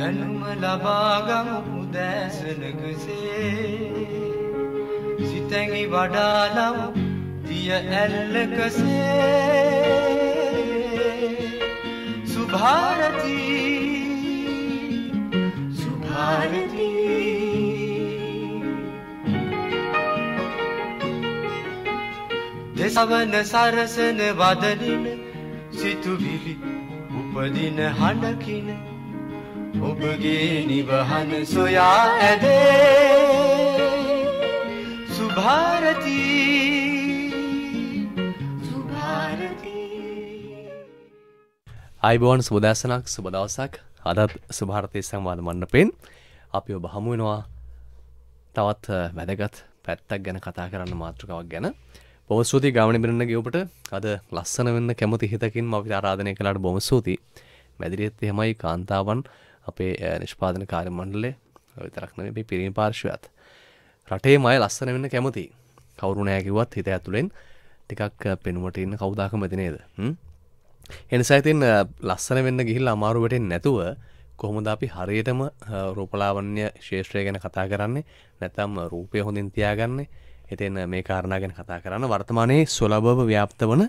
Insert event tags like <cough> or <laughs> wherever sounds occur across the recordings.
දැනුම ලබාගමු උදෑසනකසේ සිතැඟි වඩාලම් දිය ඇල්ලකසේ සුභාරතිී සුභාරතිී දෙසවන සරසන වදනින සිතුවිලි උපදින හඬකින ඔබගේ නිවහන සොයා ඇදේ සුභාරතී අයිබෝන් සුබදෑසනක් සුබදවසක් අදත් සුභාරතය සංවාද මණ්ඩපෙන් අපි ඔබ හමුවෙනවා තවත් වැදගත් පැත්තක් ගැන කතා කරන්න මාතෘකාවක් ගැන පෝස්තුති ගමන බිරන්න ගියපට අද ලස්සන වෙන්න කැමති හිතකින් අපි ආරාධනය කලාට බොම සූති මැදිරියත් එහෙමයි කාන්තාවන් අපේ නිෂ්පාදන කාරය මණ්ඩලේ විතරක්න මේ පිරිණි පාර්ශවයත් රටේ මය ලස්සන වෙන්න කැමති කවරු නෑකිවත් හිත ඇතුළෙන් ටිකක් පෙනුවට ඉන්න කවදාකම තිනේද එනිසායිතින් ලස්සන වෙන්න ගිහිල් අමාරුවටෙන් නැතුව කොහොමද අපි හරියටම රූපලාවන්‍ය ශේෂත්‍රය ගැන කතා කරන්නේ නැතම් රූපය හොඳින් තියාගන්නේ එතින් මේ කාරණා ගැන කතා කරන්න වර්තමානයේ සොලබව ව්‍යාප්ත වන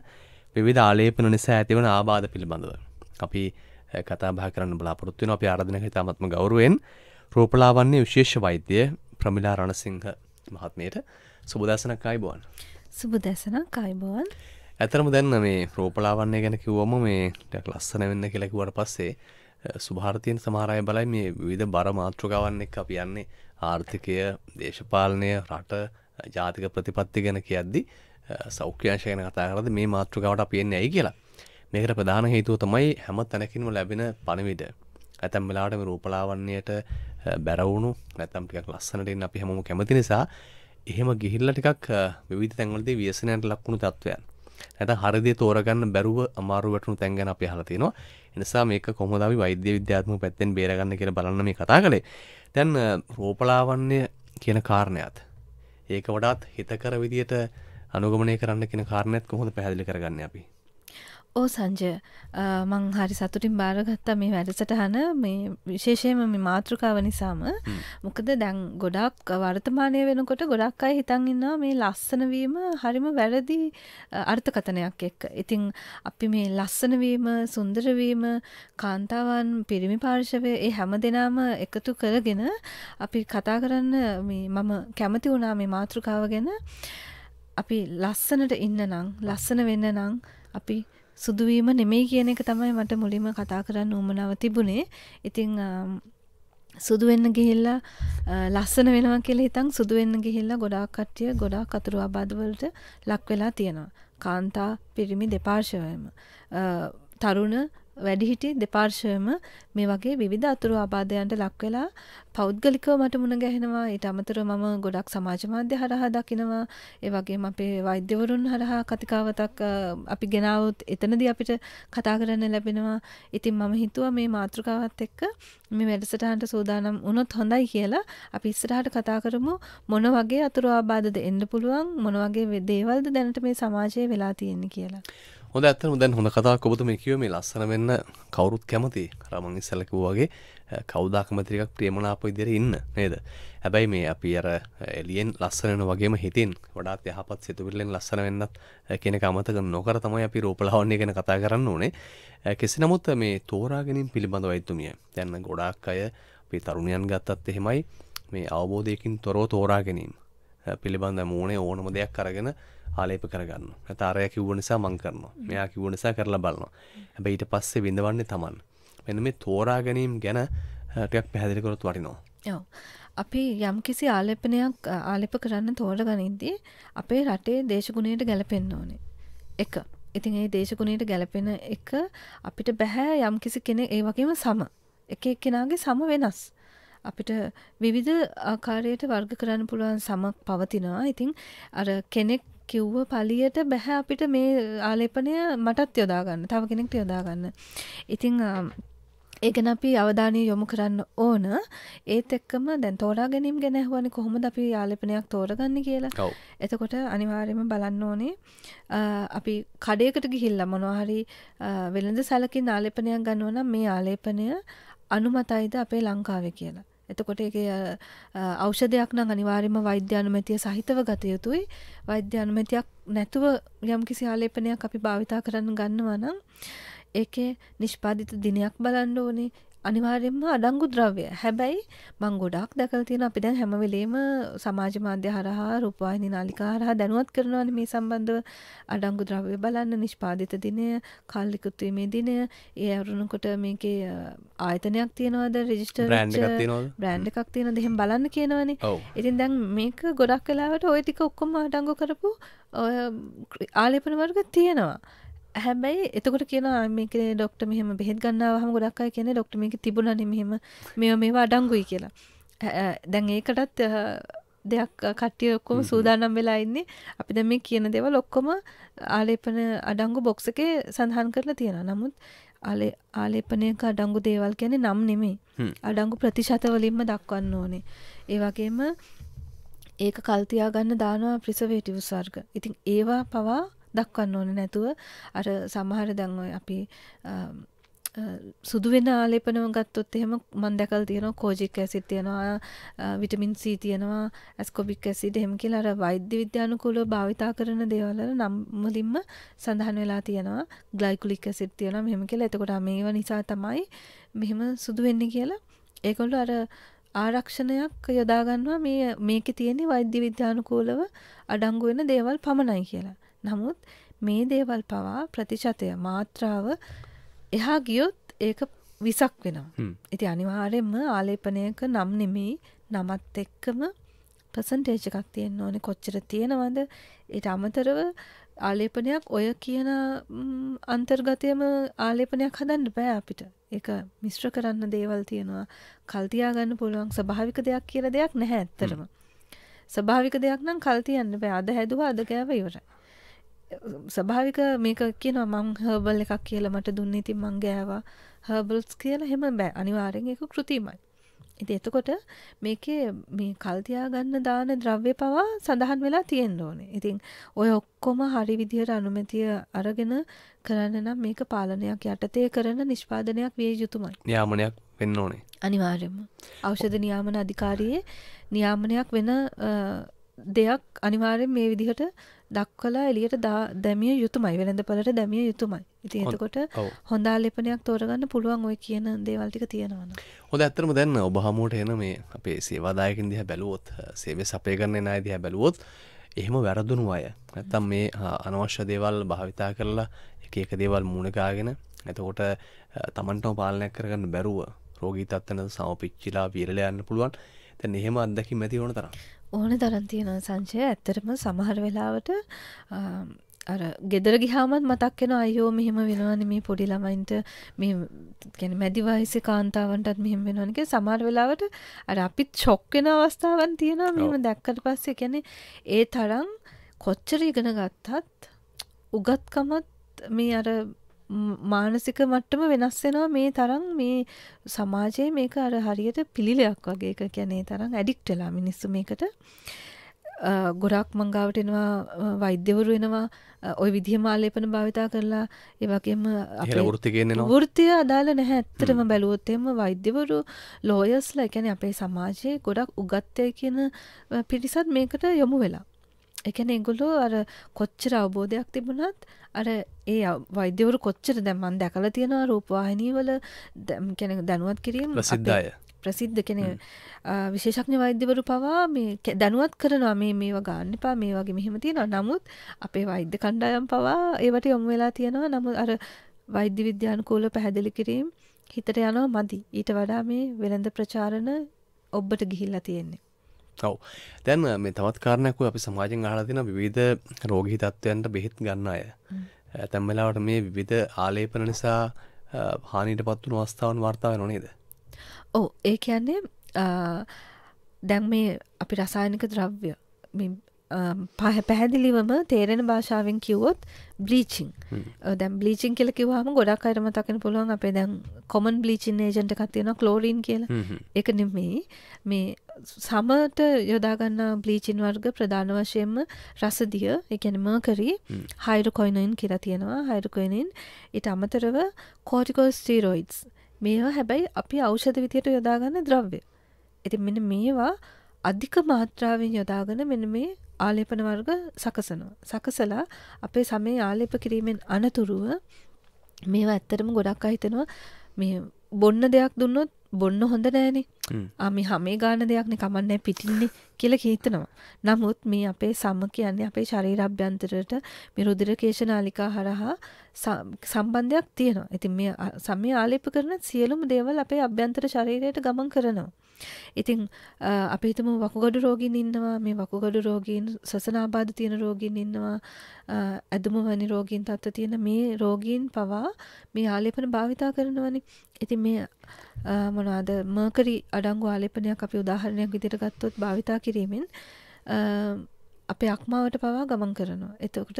විවිධ ආලේපන නිසා ඇතිවන ආබාධ පිළිබඳව. අපි කතාබා කරන්න බලාපොරොත්තුවෙන අප ආරධනක තාමත්ම ගෞරුවෙන් රෝපලාවන්නේ විශේෂ වෛද්‍ය ප්‍රමිලා රණසිංහ මහත්මයට සුබදසනක් අයිබෝන්. සුබදැසනක් අයිබෝන්. ඇතරම දැන්න මේ රෝපලාවන්නේ ගැන කිව්වම මේ ලස්සන වෙන්න කෙලැකුවට පස්සේ සුභාර්තියෙන් සමාරය බලයි මේ විධ බර මාත්‍රකාවන්න එක් අප යන්නේ ආර්ථිකය දේශපාලනය රට ජාතික ප්‍රතිපත්ති ගැන කියද්දි සෞඛ්‍යංශ ගැන කතා කරද මේ මාත්‍රකාවට අපියෙන්නේ ඇයි කියලා මේකට ප්‍රධාන හේතුව තමයි හැම තැනකින්ම ලැබෙන පණවිඩ ඇතැම් වෙලාටම රූපලාවන්නේයට බැරවුණු නැතම් ටිකක් ලස්සනටින් අපි හැමෝම කැමති නිසා එහෙම ගිහිල්ල ටිකක් විවිධ තැන්වලදී වියසනයට ලක්වුණු තත්ත්වයන් නැත හරිදි තෝරගන්න බැරුව අමාරු වැටනු තැන්ගැන අපි හලතිනවා එනිසා මේක කොමදාව වෛද්‍ය විද්‍යාත්ම පැත්තෙන් බේරගන්න කියෙන බලන්න මේ කතා කළේ තැන් රෝපලාවන්‍ය කියන කාරණයත් ඒක වඩාත් හිතකර විදියට අනුගමනය කරන්න කියෙන කාරණයත් කොහොඳ පැහදිලි කරගන්න අපි ඕ සංජය මං හරි සතුටින් බාරගත්තා මේ වැඩසටහන මේ විශේෂයම මේ මාතෘකාව නිසාම මොකද දැන් ගොඩක් වර්තමානය වෙනකොට ගොඩක් අය හිතන් ඉන්නවා මේ ලස්සනවීම හරිම වැරදි අර්ථකතනයක් එක්ක. ඉතින් අපි මේ ලස්සනවීම සුන්දරවීම කාන්තාවන් පිරිමි පාර්ශවය ඒ හැම දෙනාම එකතු කරගෙන අපි කතා කරන්න මම කැමති වුණා මේ මාතෘකාව ගැන අපි ලස්සනට ඉන්න නම් ලස්සන වෙන්න නම් අපි සුදුවීම නෙමෙයි කියන එක තමයි මට මුලින්ම කතා කරන්න උමනාව තිබුණේ. ඉතින් සුදු වෙන්න ගිහිල්ලා ලස්සන වෙනවා කියලා හිතන් සුදු වෙන්න ගිහිල්ලා ගොඩාක් කට්ටිය ගොඩාක් අතුරු අබාධ වලට ලක් වෙලා තියෙනවා. කාන්තා පිරිමි දෙපාර්ශවයම. තරුණ වැඩිහිටි දෙපාර්ශවයම මේ වගේ විවිධ අතුරු ආබාධයන්ට ලක් වෙලා පෞද්ගලිකව මට මුණ ගැහෙනවා ඊට අමතරව මම ගොඩක් සමාජ මාධ්‍ය හරහා දකිනවා ඒ වගේම අපේ වෛද්‍යවරුන් හරහා කතිකාවතක් අපි ගෙනාවොත් එතනදී අපිට කතා කරන්න ලැබෙනවා ඉතින් මම හිතුවා මේ මාතෘකාවත් එක්ක මේ වැඩසටහනට සූදානම් වුණොත් හොඳයි කියලා අපි ඉස්සරහට කතා කරමු මොන වගේ අතුරු ආබාධද එන්න පුළුවන් මොන වගේ දේවල්ද දැනට මේ සමාජයේ වෙලා තියෙන්නේ කියලා හොඳ ඇත්තම දැන් හොඳ කතා කොබතු මේ කිව මේ ලස්සන වෙන්න කවුරුත් කැමති කරමන් ඉස්සලකූ වගේ කවදාකමතිරිකක් ප්‍රියමනාප ඉදිර ඉන්න නේද හැබැයි මේ අපි අර එලියෙන් ලස්සනන වගේම හිතින් වඩාත් යහපත් සිතුවිල්ලෙන් ලස්සන වෙන්නත් කෙන අමතක නොකර තමයි අපි රෝපලහවන්නේ ගැන කතා කරන්න ඕනේ කෙසි නමුත් මේ තෝරාගෙනින් පිළිබඳව අයිතුමිය දැන්න ගොඩාක් අය අපේ තරුණයන් ගත්තත් එහෙමයි මේ අවබෝධයකින් තොරෝ තෝරාගැනීම පිළිබඳ මූනේ ඕනම දෙයක් කරගෙන ආලේප කරගන්න තාරය කිව්ව නිසා මං කරනවා මෙයා කිව්ව නිසා කරලා බලනවා හැබැ ඊට පස්සේ විඳවන්නේ තමන් මෙන මේ තෝරා ගැනීම් ගැන ටයක් පැහැදිලිකොරොත් වටිනවා අපි යම් කිසි ආලෙපනයක් ආලෙප කරන්න තෝර ගනින්දී අපේ රටේ දේශගුණයට ගැලපෙන්න ඕනේ එක ඉතින් ඒ දේශගුණයට ගැලපෙන එක අපිට බැහැ යම් කිසි කෙනෙ ඒ වගේම සම එක එක්කෙනගේ සම වෙනස් අපිට විවිධ ආකාරයට වර්ග කරන්න පුළුවන් සමක් පවතිනවා ඉතිං අර කෙනෙක් කිව්ව පලියට බැහැ අපිට මේ ආලේපනය මටත් යොදාගන්න තව කෙනෙක්ට යොදාගන්න ඉතිං ඒගැන අපි අවධානය යොමු කරන්න ඕන ඒත් එක්කම දැන් තෝරා ගැනීම් ගැනැහවන කොහොමද අපි යාලපනයක් තෝරගන්න කියලා එතකොට අනිවාර්යම බලන්න ඕනේ අපි කඩයකට ගිහිල්ල මොනවාහරි වෙළඳ සැලකින් ආලේපනයක් ගන්නවන මේ ආලේපනය අනුමතයිද අපේ ලංකාව කියලා එතකොට ඒ ඖෂධයක් නම් අනිවාර්යම වෛද්‍ය අනුමැතිය සහිතව ගත යුතුයි. වෛද්‍ය අනුමැතියක් නැතුව යම්කිසි ආලේපනයක් අපි භාවිතා කරන්න ගන්නවා නම් ඒකේ නිෂ්පාදිත දිනයක් බලන්න ඕනේ. අනිවාර්යෙන්ම අඩංගු ද්‍රව්‍ය. හැබැයි මම ගොඩක් දැකලා තියෙන අපි දැන් හැම වෙලේම සමාජ මාධ්‍ය හරහා රූපවාහිනී නාලිකා හරහා දැනුවත් කරනවානේ මේ සම්බන්ධව අඩංගු ද්‍රව්‍ය බලන්න නිෂ්පාදිත දිනය, කල්ලිකුත් වීමේ දිනය, ඒ අරුණකොට මේකේ ආයතනයක් තියනවාද, රෙජිස්ටර් බ්‍රෑන්ඩ් එකක් තියනවාද? බ්‍රෑන්ඩ් එකක් තියනවාද? එහෙම බලන්න කියනවනේ. ඉතින් දැන් මේක ගොඩක් වෙලාවට ওই ටික ඔක්කොම අඩංගු කරපු ආලේපන වර්ග තියෙනවා. හැබැයි එතකොට කියන මේක ඩොක්ට මෙහම බෙහෙත් ගන්නාව හම ගොඩක් අය කියන ඩොක්ට මේක තිබුණන මෙහෙම මෙ මේවා අඩංගුයි කියලා දැන් ඒකටත් දෙයක් කට්ටිය ඔක්කොම සූදානම් වෙලා ඉන්නේ අපි දැ මේ කියන දෙවල් ඔක්කොම ආලේපන අඩංගු බොක්සකේ සඳහන් කරලා තියෙන නමුත් ආලේ ආලේපනයක අඩංගු දේවල් කියන්නේ නම් නෙමේ අඩංගු ප්‍රතිශතවලින්ම දක්වන්න ඕනේ ඒවගේම ඒක කල්තියා ගන්න දානවා ප්‍රිසවේටිව් සර්ග ඉතින් ඒවා පවා දක්වන්න ඕන නැතුව අර සමහර දැන් ඔය අපි සුදු වෙන ආලේපනව ගත්තොත් එහෙම මම දැකලා තියෙනවා කෝජික් ඇසිඩ් තියෙනවා විටමින් C තියෙනවා ඇස්කොබික් ඇසිඩ් එහෙම කියලා අර වෛද්‍ය විද්‍යානුකූලව භාවිතා කරන දේවල් වල නම් මුලින්ම සඳහන් වෙලා තියෙනවා ග්ලයිකොලික් ඇසිඩ් තියෙනවා මෙහෙම කියලා. එතකොට මේව නිසා තමයි මෙහෙම සුදු වෙන්නේ කියලා ඒගොල්ලෝ අර ආරක්ෂණයක් යොදා ගන්නවා මේ මේකේ තියෙන වෛද්‍ය විද්‍යානුකූලව අඩංගු වෙන දේවල් පමණයි කියලා. නමුත් මේ දේවල් පවා ප්‍රතිශතය මාත්‍රාව එහා ගියොත් ඒක විසක් වෙනවා. ඉති අනිවාරෙන්ම ආලේපනයක නම් නෙමෙයි නමත් එක්කම ප්‍රසන්ටේජ එකක් තියෙන් ඕනෙ කොච්චර තියෙනවද එට අමතරව ආලේපනයක් ඔය කියන අන්තර්ගතයම ආලේපනයක් හදන්න බෑ අපිට එක මිශ්‍ර කරන්න දේවල් තියෙනවා කල්තියාගන්න පුළුවන් ස්භාවික දෙයක් කියල දෙයක් නැහැ ඇත්තරම ස්භාවික දෙයක් නම් කල්තියන්න බෑ අද හැදවා අද ගෑව ඉවර ස්භාවික මේක කියනවා මං හර්බල් එකක් කියල මට දුන්න ඉතින් මං ගෑවා හර්බල්ස් කියලා හෙම බෑ අනිවාරෙන් එක කෘතිමයි ඉති එතකොට මේකේ මේ කල්තියා ගන්න දාන ද්‍රව්‍ය පවා සඳහන් වෙලා තියෙන් ඕනේ ඉතින් ඔය ඔක්කොම හරි විදිහට අනුමැතිය අරගෙන කරන්න නම් මේක පාලනයක් යටතය කරන නිෂ්පාදනයක් විය යුතුමයි යාමනයක් වෙන්න ඕනේ අනිවාර්යම ඖෂධ නියාමන අධිකාරයේ නියාමනයක් වෙන දෙයක් අනිවාර්යෙන් මේ විදිහට දක්වලා එළියට දැමිය යුතුමයි වෙළඳපලට දැමිය යුතුමයි. ඉතින් එතකොට හොඳා ලේපනයක් තෝරගන්න පුළුවන් ওই කියන දේවල් ටික තියෙනවනේ. හොඳ ඇත්තටම දැන් ඔබ හමුවට එන මේ අපේ සේවාදායකින් දිහා බැලුවොත්, සේවය සපය කරන එන අය දිහා බැලුවොත්, එහෙම වැරදුණු අය නැත්තම් මේ අනවශ්‍ය දේවල් භාවිතා කරලා එක එක දේවල් මූණකාගෙන එතකොට තමන්ටම පාලනය කරගන්න බැරුව රෝගී තත්ත්වන සමපිච්චිලා විරල යන්න පුළුවන්. දැන් එහෙම අත්දැකීම් ඇති වුණ තරම්. ඕන තරන් තියෙන සංශය ඇත්තරම සමහර වෙලාවට අර ගෙදර ගිහාමත් මතක් වෙන අයෝ මෙහෙම වෙනවනේ මේ පොඩි ළමයින්ට මේ කියන්නේ මැදි වයසේ කාන්තාවන්ටත් මෙහෙම වෙනවනේ කියලා සමහර වෙලාවට අර අපිත් ෂොක් වෙන අවස්ථාවන් තියෙනවා මෙහෙම දැක්කට පස්සේ කියන්නේ ඒ තරම් කොච්චර ඉගෙන ගත්තත් උගත්කමත් මේ අර මානසික මට්ටම වෙනස් වෙනවා මේ තරම් මේ සමාජයේ මේක අර හරියට පිළිලයක් වගේ එක කියන්නේ තරම් ඇඩික්ට් වෙලා මිනිස්සු මේකට ගොඩක් මංගාවට එනවා වෛද්‍යවරු එනවා ওই විදිහම ආලේපන භාවිතා කරලා ඒ වගේම අපේ වෘත්තිය අදාළ නැහැ ඇත්තටම බැලුවොත් එහෙම වෛද්‍යවරු ලෝයර්ස්ලා කියන්නේ අපේ සමාජයේ ගොඩක් උගත්ය කියන පිරිසත් මේකට යොමු වෙලා එකන එගොලු අර කොච්චර අවබෝධයක් තිබුණත් අර ඒ වෛද්‍යවරු කොච්චර දැමන් දැකල තියෙනවා රූපවාහිනීවල කැන දැනුවත් කිරීම ප්‍රසිද්ධය ප්‍රසිද්ධ කෙන විශේෂක්ඥ වෛද්‍යවරු පවා මේ දැනුවත් කරනවා මේ මේවා ගන්න පා මේ වගේ මෙහෙම තියෙනවා නමුත් අපේ වෛද්‍ය කණ්ඩායම් පවා ඒවට යොමු වෙලා තියෙනවා නමු අර වෛද්‍ය විද්‍යානුකූල පැහැදිලි කිරීම් හිතට යනවා මදි ඊට වඩා මේ වෙළඳ ප්‍රචාරණ ඔබ්බට ගිහිල්ලා තියෙන්නේ ඔව දැන් මේ තවත් කාරණයක්ව අපි සමාජෙන් අහලා තියෙන විවිධ රෝගී තත්ත්වයන්ට බෙහෙත් ගන්න අය. ඇතැම් වෙලාවට මේ විවිධ ආලේපන නිසා හානිට පත් වුණු අවස්ථාවන් වර්තා වෙනව නේද? ඔව් ඒ කියන්නේ දැන් මේ අපි රසායනික ද්‍රව්‍ය පහ පැහැදිලිවම තේරෙන භාෂාවෙන් කිව්වොත් බ්ලීචිං දැම් බ්ලීචිං කියල කිවහම ගොඩක් අයරම තකන පුළුවන් අපේ දැන් කොමන් බ්ලීචින් ඒජන්ට කත්තියන කලෝරීන් කියලා එක නෙමෙයි මේ සමට යොදාගන්න බ්ලීචින් වර්ග ප්‍රධාන වශයෙන්ම රසදිය එකනම කරී හයිරු කොයිනයින් කියලා තියෙනවා හයිරුකොයිනෙන් ඉට අමතරව කෝටිකෝස්ටීරෝයිඩ්ස් මේ හැබැයි අපි අෞෂධ විදියට යොදාගන්න ද්‍රව්‍ය ඉතින් මෙන මේවා අධික මාත්‍රාවෙන් යොදාගෙන මෙන මේ ආලේපන වර්ග සකසනවා. සකසලා අපේ සමේ ආලේප කිරීමෙන් අනතුරුව මේවා ඇත්තටම ගොඩක් අහිතනවා මේ බොන්න දෙයක් දුන්නොත් බොන්න හොඳ නෑනේ. ආ හමේ ගාන දෙයක්නේ කමන්නේ පිටින්නේ කියලා හිතනවා. නමුත් මේ අපේ සම කියන්නේ අපේ ශරීර අභ්‍යන්තරයට මේ රුධිර කේශනාලිකා හරහා සම්බන්ධයක් තියෙනවා. ඉතින් මේ සමේ ආලේප කරන සියලුම දේවල් අපේ අභ්‍යන්තර ශරීරයට ගමන් කරනවා. ඉතින් අපි හිතමු වකුගඩු රෝගීන් ඉන්නවා මේ වකුගඩු රෝගීන් සසනාබාධ තියෙන රෝගීන් ඉන්නවා ඇදුම වැනි රෝගීන් තත්ත්ව තියෙන මේ රෝගීන් පවා මේ ආලේපන භාවිතා කරනවනේ. ඉතින් මේ මොනවාද මර්කරි අඩංගු ආලේපනයක් අපි උදාහරණයක් විදිහට ගත්තොත් භාවිතා කිරීමෙන් අපේ අක්මාවට පවා ගමන් කරනවා. එතකොට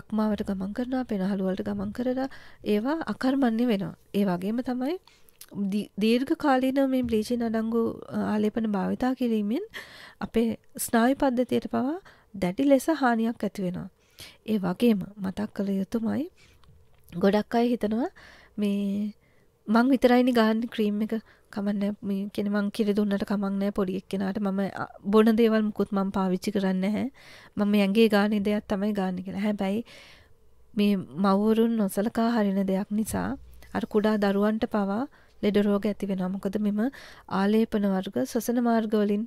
අක්මාවට ගමන් කරනවා පෙනහළු වලට ගමන් කරලා ඒවා අකර්මණ්‍ය වෙනවා. ඒ වගේම තමයි දීර්ඝ කාලීන මේ බ්ලීචින් අඩංගු ආලේපන භාවිතා කිරීමෙන් අපේ ස්නායු පද්ධතියට පවා දැඩි ලෙස හානියක් ඇති වෙනවා. ඒ වගේම මතක් කළ යුතුමයි ගොඩක් අය හිතනවා මේ මං විතරයිනි ගහන්න ක්‍රීම් එක කමන්න මේ කෙන මං කිරි දුන්නට කමක් නෑ පොඩි එක්කෙනාට මම බොන දේවල් මුකුත් මං පාවිච්චි කරන්න නැහැ. මම ඇඟේ ගානේ දෙයක් තමයි ගන්න කියලා. හැබැයි මේ මව්වරුන් නොසලකා හරින දෙයක් නිසා අර කුඩා දරුවන්ට පවා ලෙඩ රෝග ඇති වෙනවා. මොකද මෙම ආලේපන වර්ග සසන මාර්ග වලින්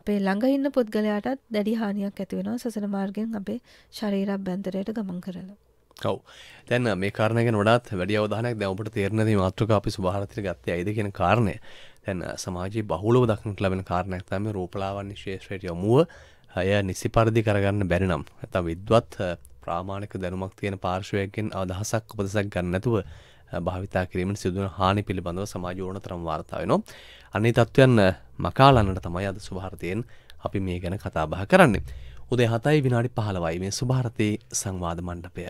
අපේ ළඟ ඉන්න පුද්ගලයාටත් දැඩි හානියක් ඇති වෙනවා සසන මාර්ගයෙන් අපේ ශරීර අභ්‍යන්තරයට ගමන් කරලා. ඔව්. දැන් මේ කාරණය ගැන වඩාත් වැඩි අවධානයක් දැන් ඔබට තේරෙන දේ මාතෘකාව අපි සුභාරතිට ගත්තේ ඇයිද කියන කාරණය. දැන් සමාජයේ බහුලව දක්නට ලැබෙන කාරණයක් තමයි රූපලාවන්‍ය ශේෂ්ත්‍රයට යොමුව අය නිසි පරිදි කරගන්න බැරි නම් නැත්නම් විද්වත් ප්‍රාමාණික දැනුමක් තියෙන පාර්ශවයකින් අදහසක් උපදෙසක් ගන්න නැතුව භාවිතා කිරීමට සිදුවන හානි පිළිබඳව සමාජ ඕන තරම් වාර්තා වෙනවා. අනේ තත්ත්වයන් මකාලන්නට තමයි අද සුභාරතයෙන් අපි මේ ගැන කතා බහ කරන්නේ. උදේ 7යි විනාඩි 15යි මේ සුභාරතේ සංවාද මණ්ඩපය.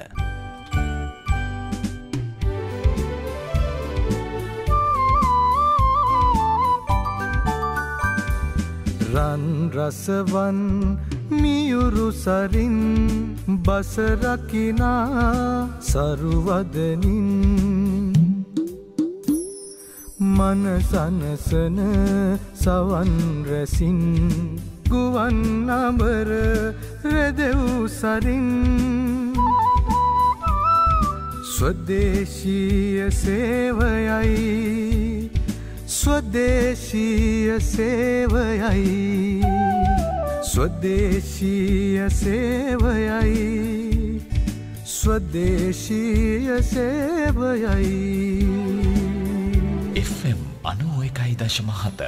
රන් රසවන් මියුරු සරින් බස රකිනා සරුවදනින් මන සනසන සවන් රැසින් ගුවන් අඹර රැදෙව් සරින් ස්වදේශීය සේවයයි ස්වදේශීය සේවයයි ස්වදේශීය සේවයයි ස්වදේශීය සේවයයි එකයි දශමහත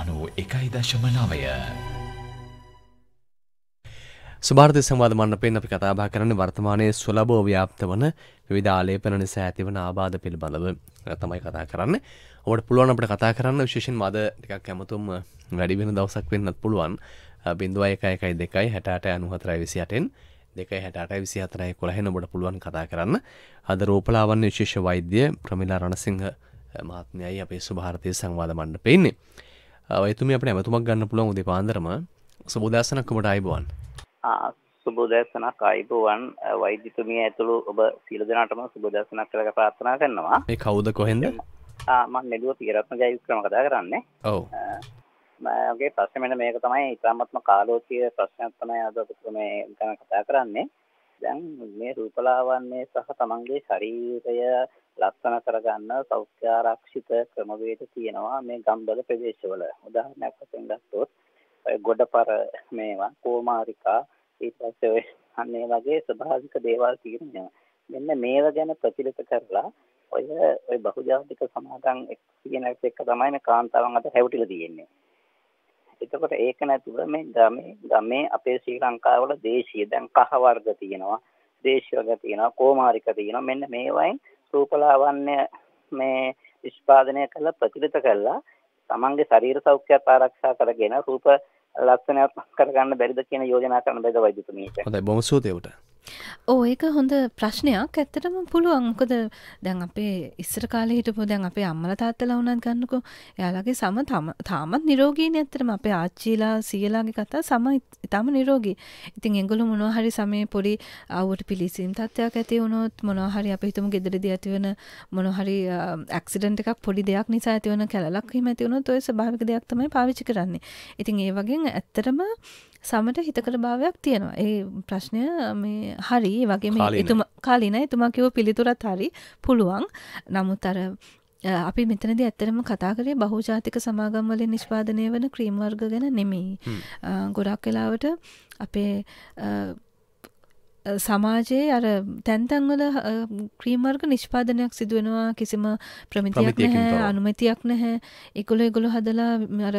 අනු එකයි දශම නවය. සුභාර්ධ සමාධමන්න පෙන් අපි කතාබා කරන වර්තමානයේ සුලබෝ ව්‍යාප්ත වන විධාලේපන නිසා ඇතිවන ආබාධ පිළිබඳව තමයි කතා කරන්න ඔට පුළුවන් අපට කතා කරන්න විශේෂෙන් මද එකක් ඇමතුම් වැඩිවෙන දවසක් වෙන්නත් පුළුවන් බිඳුව එකයකයි දෙකයි හැටාට අනුහතරයි විසියටෙන් දෙකයි හැටට විසි අතරයි කොළහෙන බොඩ පුළුවන් කතා කරන්න අද රෝපලාවන්න විශේෂ වෛද්‍ය ප්‍රමිලා රණසිංහ මාත්‍යයයි අපේ ස්භාරතය සංවාධ මණ්ඩ පෙන්නේ ඇතුම අපට ඇමතුමක් ගන්න පුළුවන් උදේ පාන්දරම සබෝදසනක්කමට අයිබවන් සුබෝදසනක් අයිබෝවන් වෛද්‍යතුමිය ඇතුළු ඔබ සීල දෙනාටම සුබදසනක් කළක ප්‍රාත්ථනා කරනවා මේ කවුද කොහෙන්ද මන් නිලුව පිරත්ම ජයුත් ක්‍රම කතා කරන්නේ ඔව මගේ ප්‍රශ්නමට මේක තමයි ඉතාමත්ම කාලෝචය ප්‍රශ්නයක් තමයි අද මේ ගැන කතා කරන්නේ දැන් මේ රූපලාවන්නේ සහ තමන්ගේ ශරීරය ලස්සන කරගන්න සෞඛ්‍යාරක්ෂිත ක්‍රමවේද තියෙනවා මේ ගම්බද ප්‍රදේශවල. උදාහරණයක් වශයෙන් ගත්තොත් ගොඩපර මේවා කෝමාරිකා ඊට පස්සේ අන්නේ වගේ ස්වභාවික දේවල් තියෙනවා. මෙන්න මේව ගැන ප්‍රතිලිත කරලා ඔය ඔය බහුජාතික සමාගම් එක්ස්පීරියන්ස් එක තමයි මේ කාන්තාවන් අත හැවටිලා තියෙන්නේ. එතකොට ඒක නැතුව මේ ගමේ ගමේ අපේ ශ්‍රී ලංකාවල දේශීය දැන් කහ වර්ග තියෙනවා, දේශීය වර්ග තියෙනවා, කෝමාරික තියෙනවා. මෙන්න මේවායින් රූපලාවන්‍ය මේ නිෂ්පාදනය කරලා ප්‍රචලිත කරලා තමන්ගේ ශරීර සෞඛ්‍යයත් ආරක්ෂා කරගෙන රූප ලක්ෂණයක් කරගන්න බැරිද කියන යෝජනා කරන බැද වෛද්‍යතුමීට. හොඳයි බොහොම සුවදේ උට. ඕ ඒක හොඳ ප්‍රශ්නයක් ඇත්තටම පුළුවන් මොකද දැන් අපේ ඉස්සර කාලේ හිටපු දැන් අපේ අම්මලා තාත්තලා වුණත් ගන්නකො එයාලගේ සම තාමත් නිරෝගීනේ ඇත්තටම අපේ ආච්චිලා සීයලාගේ කතා සම ඊටම නිරෝගී. ඉතින් එංගලෝ මොනවා හරි සමේ පොඩි ආවුවට පිළිසීම් තත්ත්වයක් ඇති වුණොත් මොනවා හරි අපි හිතමු ගෙදරදී ඇති වෙන මොනවා හරි ඇක්සිඩන්ට් එකක් පොඩි දෙයක් නිසා ඇති වෙන කැලලක් හිම ඇති වුණොත් ඔය ස්වභාවික දෙයක් තමයි පාවිච්චි කරන්නේ. ඉතින් ඒ වගේ ඇත්තටම සමට හිතකර භාවයක් තියෙනවා. ඒ ප්‍රශ්නය මේ හරි වගේම එතුමා කාලින එතුමා කිව්ව පිළිතුරත් හරි පුළුවන්. නමුත් අර අපි මෙතනදී ඇත්තටම කතා කරේ බහුජාතික සමාගම් වලින් නිෂ්පාදනය වෙන ක්‍රීම් වර්ග ගැන නෙමෙයි. ගොඩක් වෙලාවට අපේ සමාජයේ අර තැන්තන් වල ක්‍රීම් වර්ග නිෂ්පාදනයක් සිදු වෙනවා කිසිම ප්‍රමිතියක් නැහැ අනුමැතියක් නැහැ. ඒගොල්ලෝ ඒගොල්ලෝ හදලා අර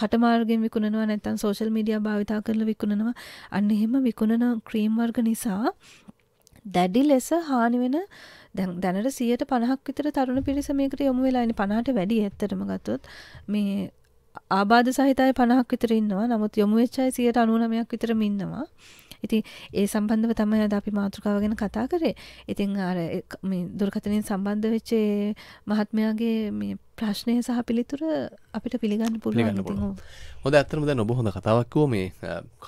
කටමාර්ගෙන් විකුණනවා නැත්තම් සෝෂල් මීඩියා භාවිතා කරලා විකුණනවා අන්න එහෙම විකුණන ක්‍රීම් වර්ග නිසා දැඩි ලෙස හානි වෙන දැන් දැනට 150ක් විතර තරුණ පිරිස මේකට යොමු වෙලා ඉන්නේ 50ට වැඩි ඇත්තටම ගත්තොත් මේ ආබාධ සහිතයි 50ක් විතර ඉන්නවා. නමුත් යොමු වෙච්ච අය 99ක් විතරම ඉන්නවා. ඉතින් ඒ සම්බන්ධව තමයි අද අපි මාතෘකාව ගැන කතා කරේ. ඉතින් අර මේ දුරකථනයෙන් සම්බන්ධ වෙච්ච මහත්මයාගේ මේ ප්‍රශ්නය සහ පිළිතුර අපිට පිළිගන්න පුළුවන් හොඳ ඇත්තම දැන් ඔබ හොඳ කතාවක්කෝ මේ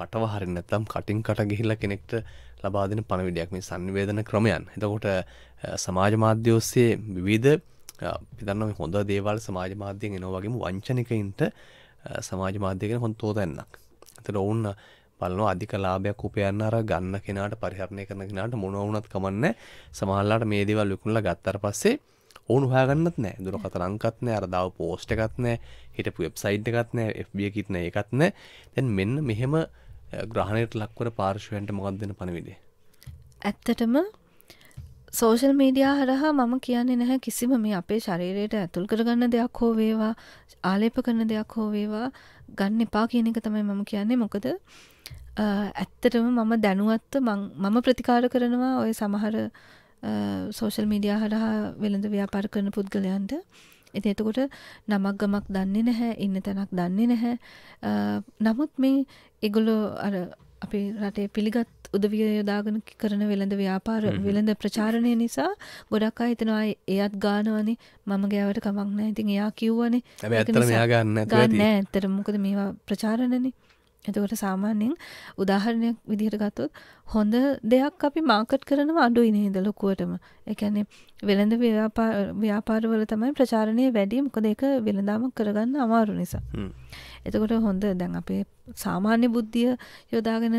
කටවහරි නැත්තම් කටින් කට ගිහිල්ලා කෙනෙක්ට ලබා දෙන පණවිඩයක් මේ සංවේදන ක්‍රමයන්. එතකොට සමාජ මාධ්‍ය ඔස්සේ විවිධ පිටන්න හොඳ දේවල් සමාජ මාධ්‍යයෙන් එනවා වගේම වංචනිකයින්ට සමාජ මාධ්‍යගෙන හොඳ තෝතැන්නක්. එතකොට ඔවුන් බලනවා අධික ලාභයක් උපයන්න අර ගන්න කෙනාට පරිහරණය කරන කෙනාට මොන වුණත් කමන්නේ සමහරලාට මේ දේවල් විකුණලා ගත්තට පස්සේ ඕන් හොයාගන්නත් නෑ දුරකතර අංකත් නෑ අර දාව පෝස්ට් එකක් නෑ හිටපු වෙබ්සයිට් එකක් නෑ FB එකක් නෑ ඒකත් නෑ දැන් මෙන්න මෙහෙම ග්‍රහණයට ලක්වර පාර්ශවයන්ට මොකක්ද දෙන පණිවිඩය ඇත්තටම සෝෂල් මීඩියා හරහා මම කියන්නේ නැහැ කිසිම මේ අපේ ශරීරයට ඇතුල් කරගන්න දෙයක් හෝ වේවා ආලේප කරන දෙයක් හෝ වේවා ගන්න එපා කියන එක තමයි මම කියන්නේ මොකද ඇත්තටම මම දැනුවත්ව මම ප්‍රතිකාර කරනවා ඔය සමහර සෝෂල් මීඩියා හරහා වෙළඳ ව්‍යාපාර කරන පුද්ගලයන්ට එති එතකොට නමක් ගමක් දන්නේ නැහැ ඉන්න තැනක් දන්නේ නැහැ නමුත් මේ එගොලෝ අර අපේ රටේ පිළිගත් උදවිය යොදාගෙන කරන වෙළඳ ව්‍යාපාර වෙළඳ ප්‍රචාරණය නිසා ගොඩක් අය හිතනවා එයත් ගානවනේ මම ගෑවට කමක් නැහැ ඉතින් එයා කිව්වනේ හැබැයි ඇත්තටම එයා ගන්න නැහැ ඇත්තට මොකද මේවා ප්‍රචාරණනේ එතකොට සාමාන්‍යයෙන් උදාහරණයක් විදිහට ගත්තොත් හොඳ දෙයක් අපි මාකට් කරනව අඩුයි නේද ලොකුවටම. ඒ කියන්නේ වෙළඳ ව්‍යාපාරවල තමයි ප්‍රචාරණය වැඩි. මොකද ඒක වෙළඳාමක් කරගන්න අමාරු නිසා. එතකොට හොඳ දැන් අපේ සාමාන්‍ය බුද්ධිය යොදාගෙන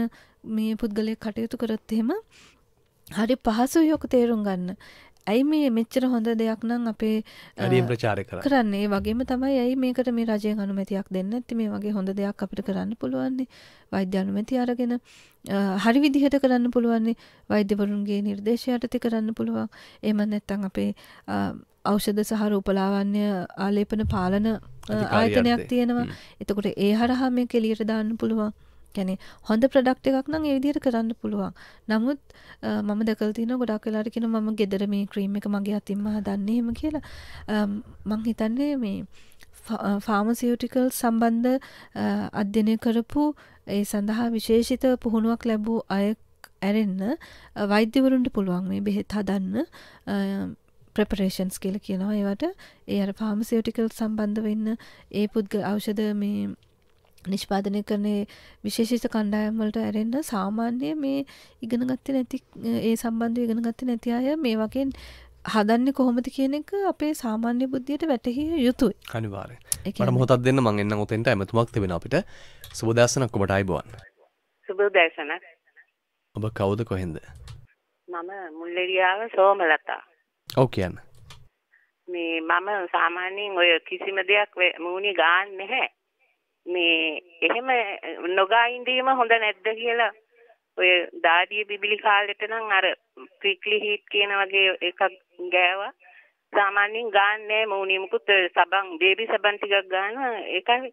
මේ පුද්ගලයෙක් කටයුතු කරත් එහෙම හරි පහසුයි ඔක තේරුම් ගන්න. ඇයි මේ මෙච්චර හොඳ දෙයක් නම් අපේ ඇඩියම් ප්‍රචාරය කරන්නේ වගේම තමයි ඇයි මේකට මේ රජය අනුමැතියක් දෙන්න ඇති මේ වගේ හොඳ දෙයක් අපිට කරන්න පුළුවන්නේ වෛද්‍ය අනුමැති අරගෙන හරි විදිහට කරන්න පුළුවන්නේ වෛද්‍යවරුන්ගේ නිර්දේශයට ති කරන්න පුළුවන් එම නැත්තං අපේ ඖෂධ සහ රූපලාවන්‍ය ආලේපන පාලන ආයතනයක් තියෙනවා එතකොට ඒ හරහා මේ කෙලියට දාන්න පුළුවන් ගැන හොඳ ප්‍රඩක්් එකක් නම් ඒවිදියට කරන්න පුළුවන් නමුත් මම දකල්තින ගොඩක් වෙලාට කියෙන මම ගෙදර මේ ක්‍රීම් එක මගේ අතින්ම දන්නේම කියලා මං හිතන්නේ මේ ෆාමසිියටිකල් සම්බන්ධ අධ්‍යනය කරපු ඒ සඳහා විශේෂිත පුහුණුවක් ලැබූ අය ඇරෙන්න වෛද්‍යවරුන්ට පුළුවන් මේ බෙහෙත් හදන්න ප්‍රපරේෂන්ස් කියල කියනවා ඒවට ඒ අර ෆාමසිියටිකල් සම්බන්ධ වෙන්න ඒ පුද්ග අවෂද මේ නිෂ්පාදනය කරන විශේෂිත කණ්ඩායම් වලට ඇරෙන්න සාමාන්‍ය මේ ඉගෙන ගත්තේ නැති ඒ සම්බන්ධව ඉගෙන ගත්තේ නැති අය මේ වගේ හදන්නේ කොහොමද කියන එක අපේ සාමාන්‍ය බුද්ධියට වැටහිය යුතුයි. අනිවාර්යෙන්. මට මොහොතක් දෙන්න මම එන්නම් උතෙන්ට ඇමතුමක් තිබෙන අපිට. සුබ දැසනක් ඔබට ආයිබෝන්. සුබ දැසනක්. ඔබ කවුද කොහෙන්ද? මම මුල්ලෙරියාව සෝමලතා. ඔව් කියන්න. මේ මම සාමාන්‍යයෙන් ඔය කිසිම දෙයක් මූණි ගන්න නැහැ. මේ එහෙම නොගා ඉඳීම හොඳ නැද්ද කියලා ඔය දාඩිය බිබිලි කාලෙට නම් අර ප්‍රික්ලි හීට් කියන වගේ එකක් ගෑවා සාමාන්‍යයෙන් ගාන්නේ මොණිය මුකුත් සබන් බේබි සබන් ටිකක් ගන්නවා ඒකයි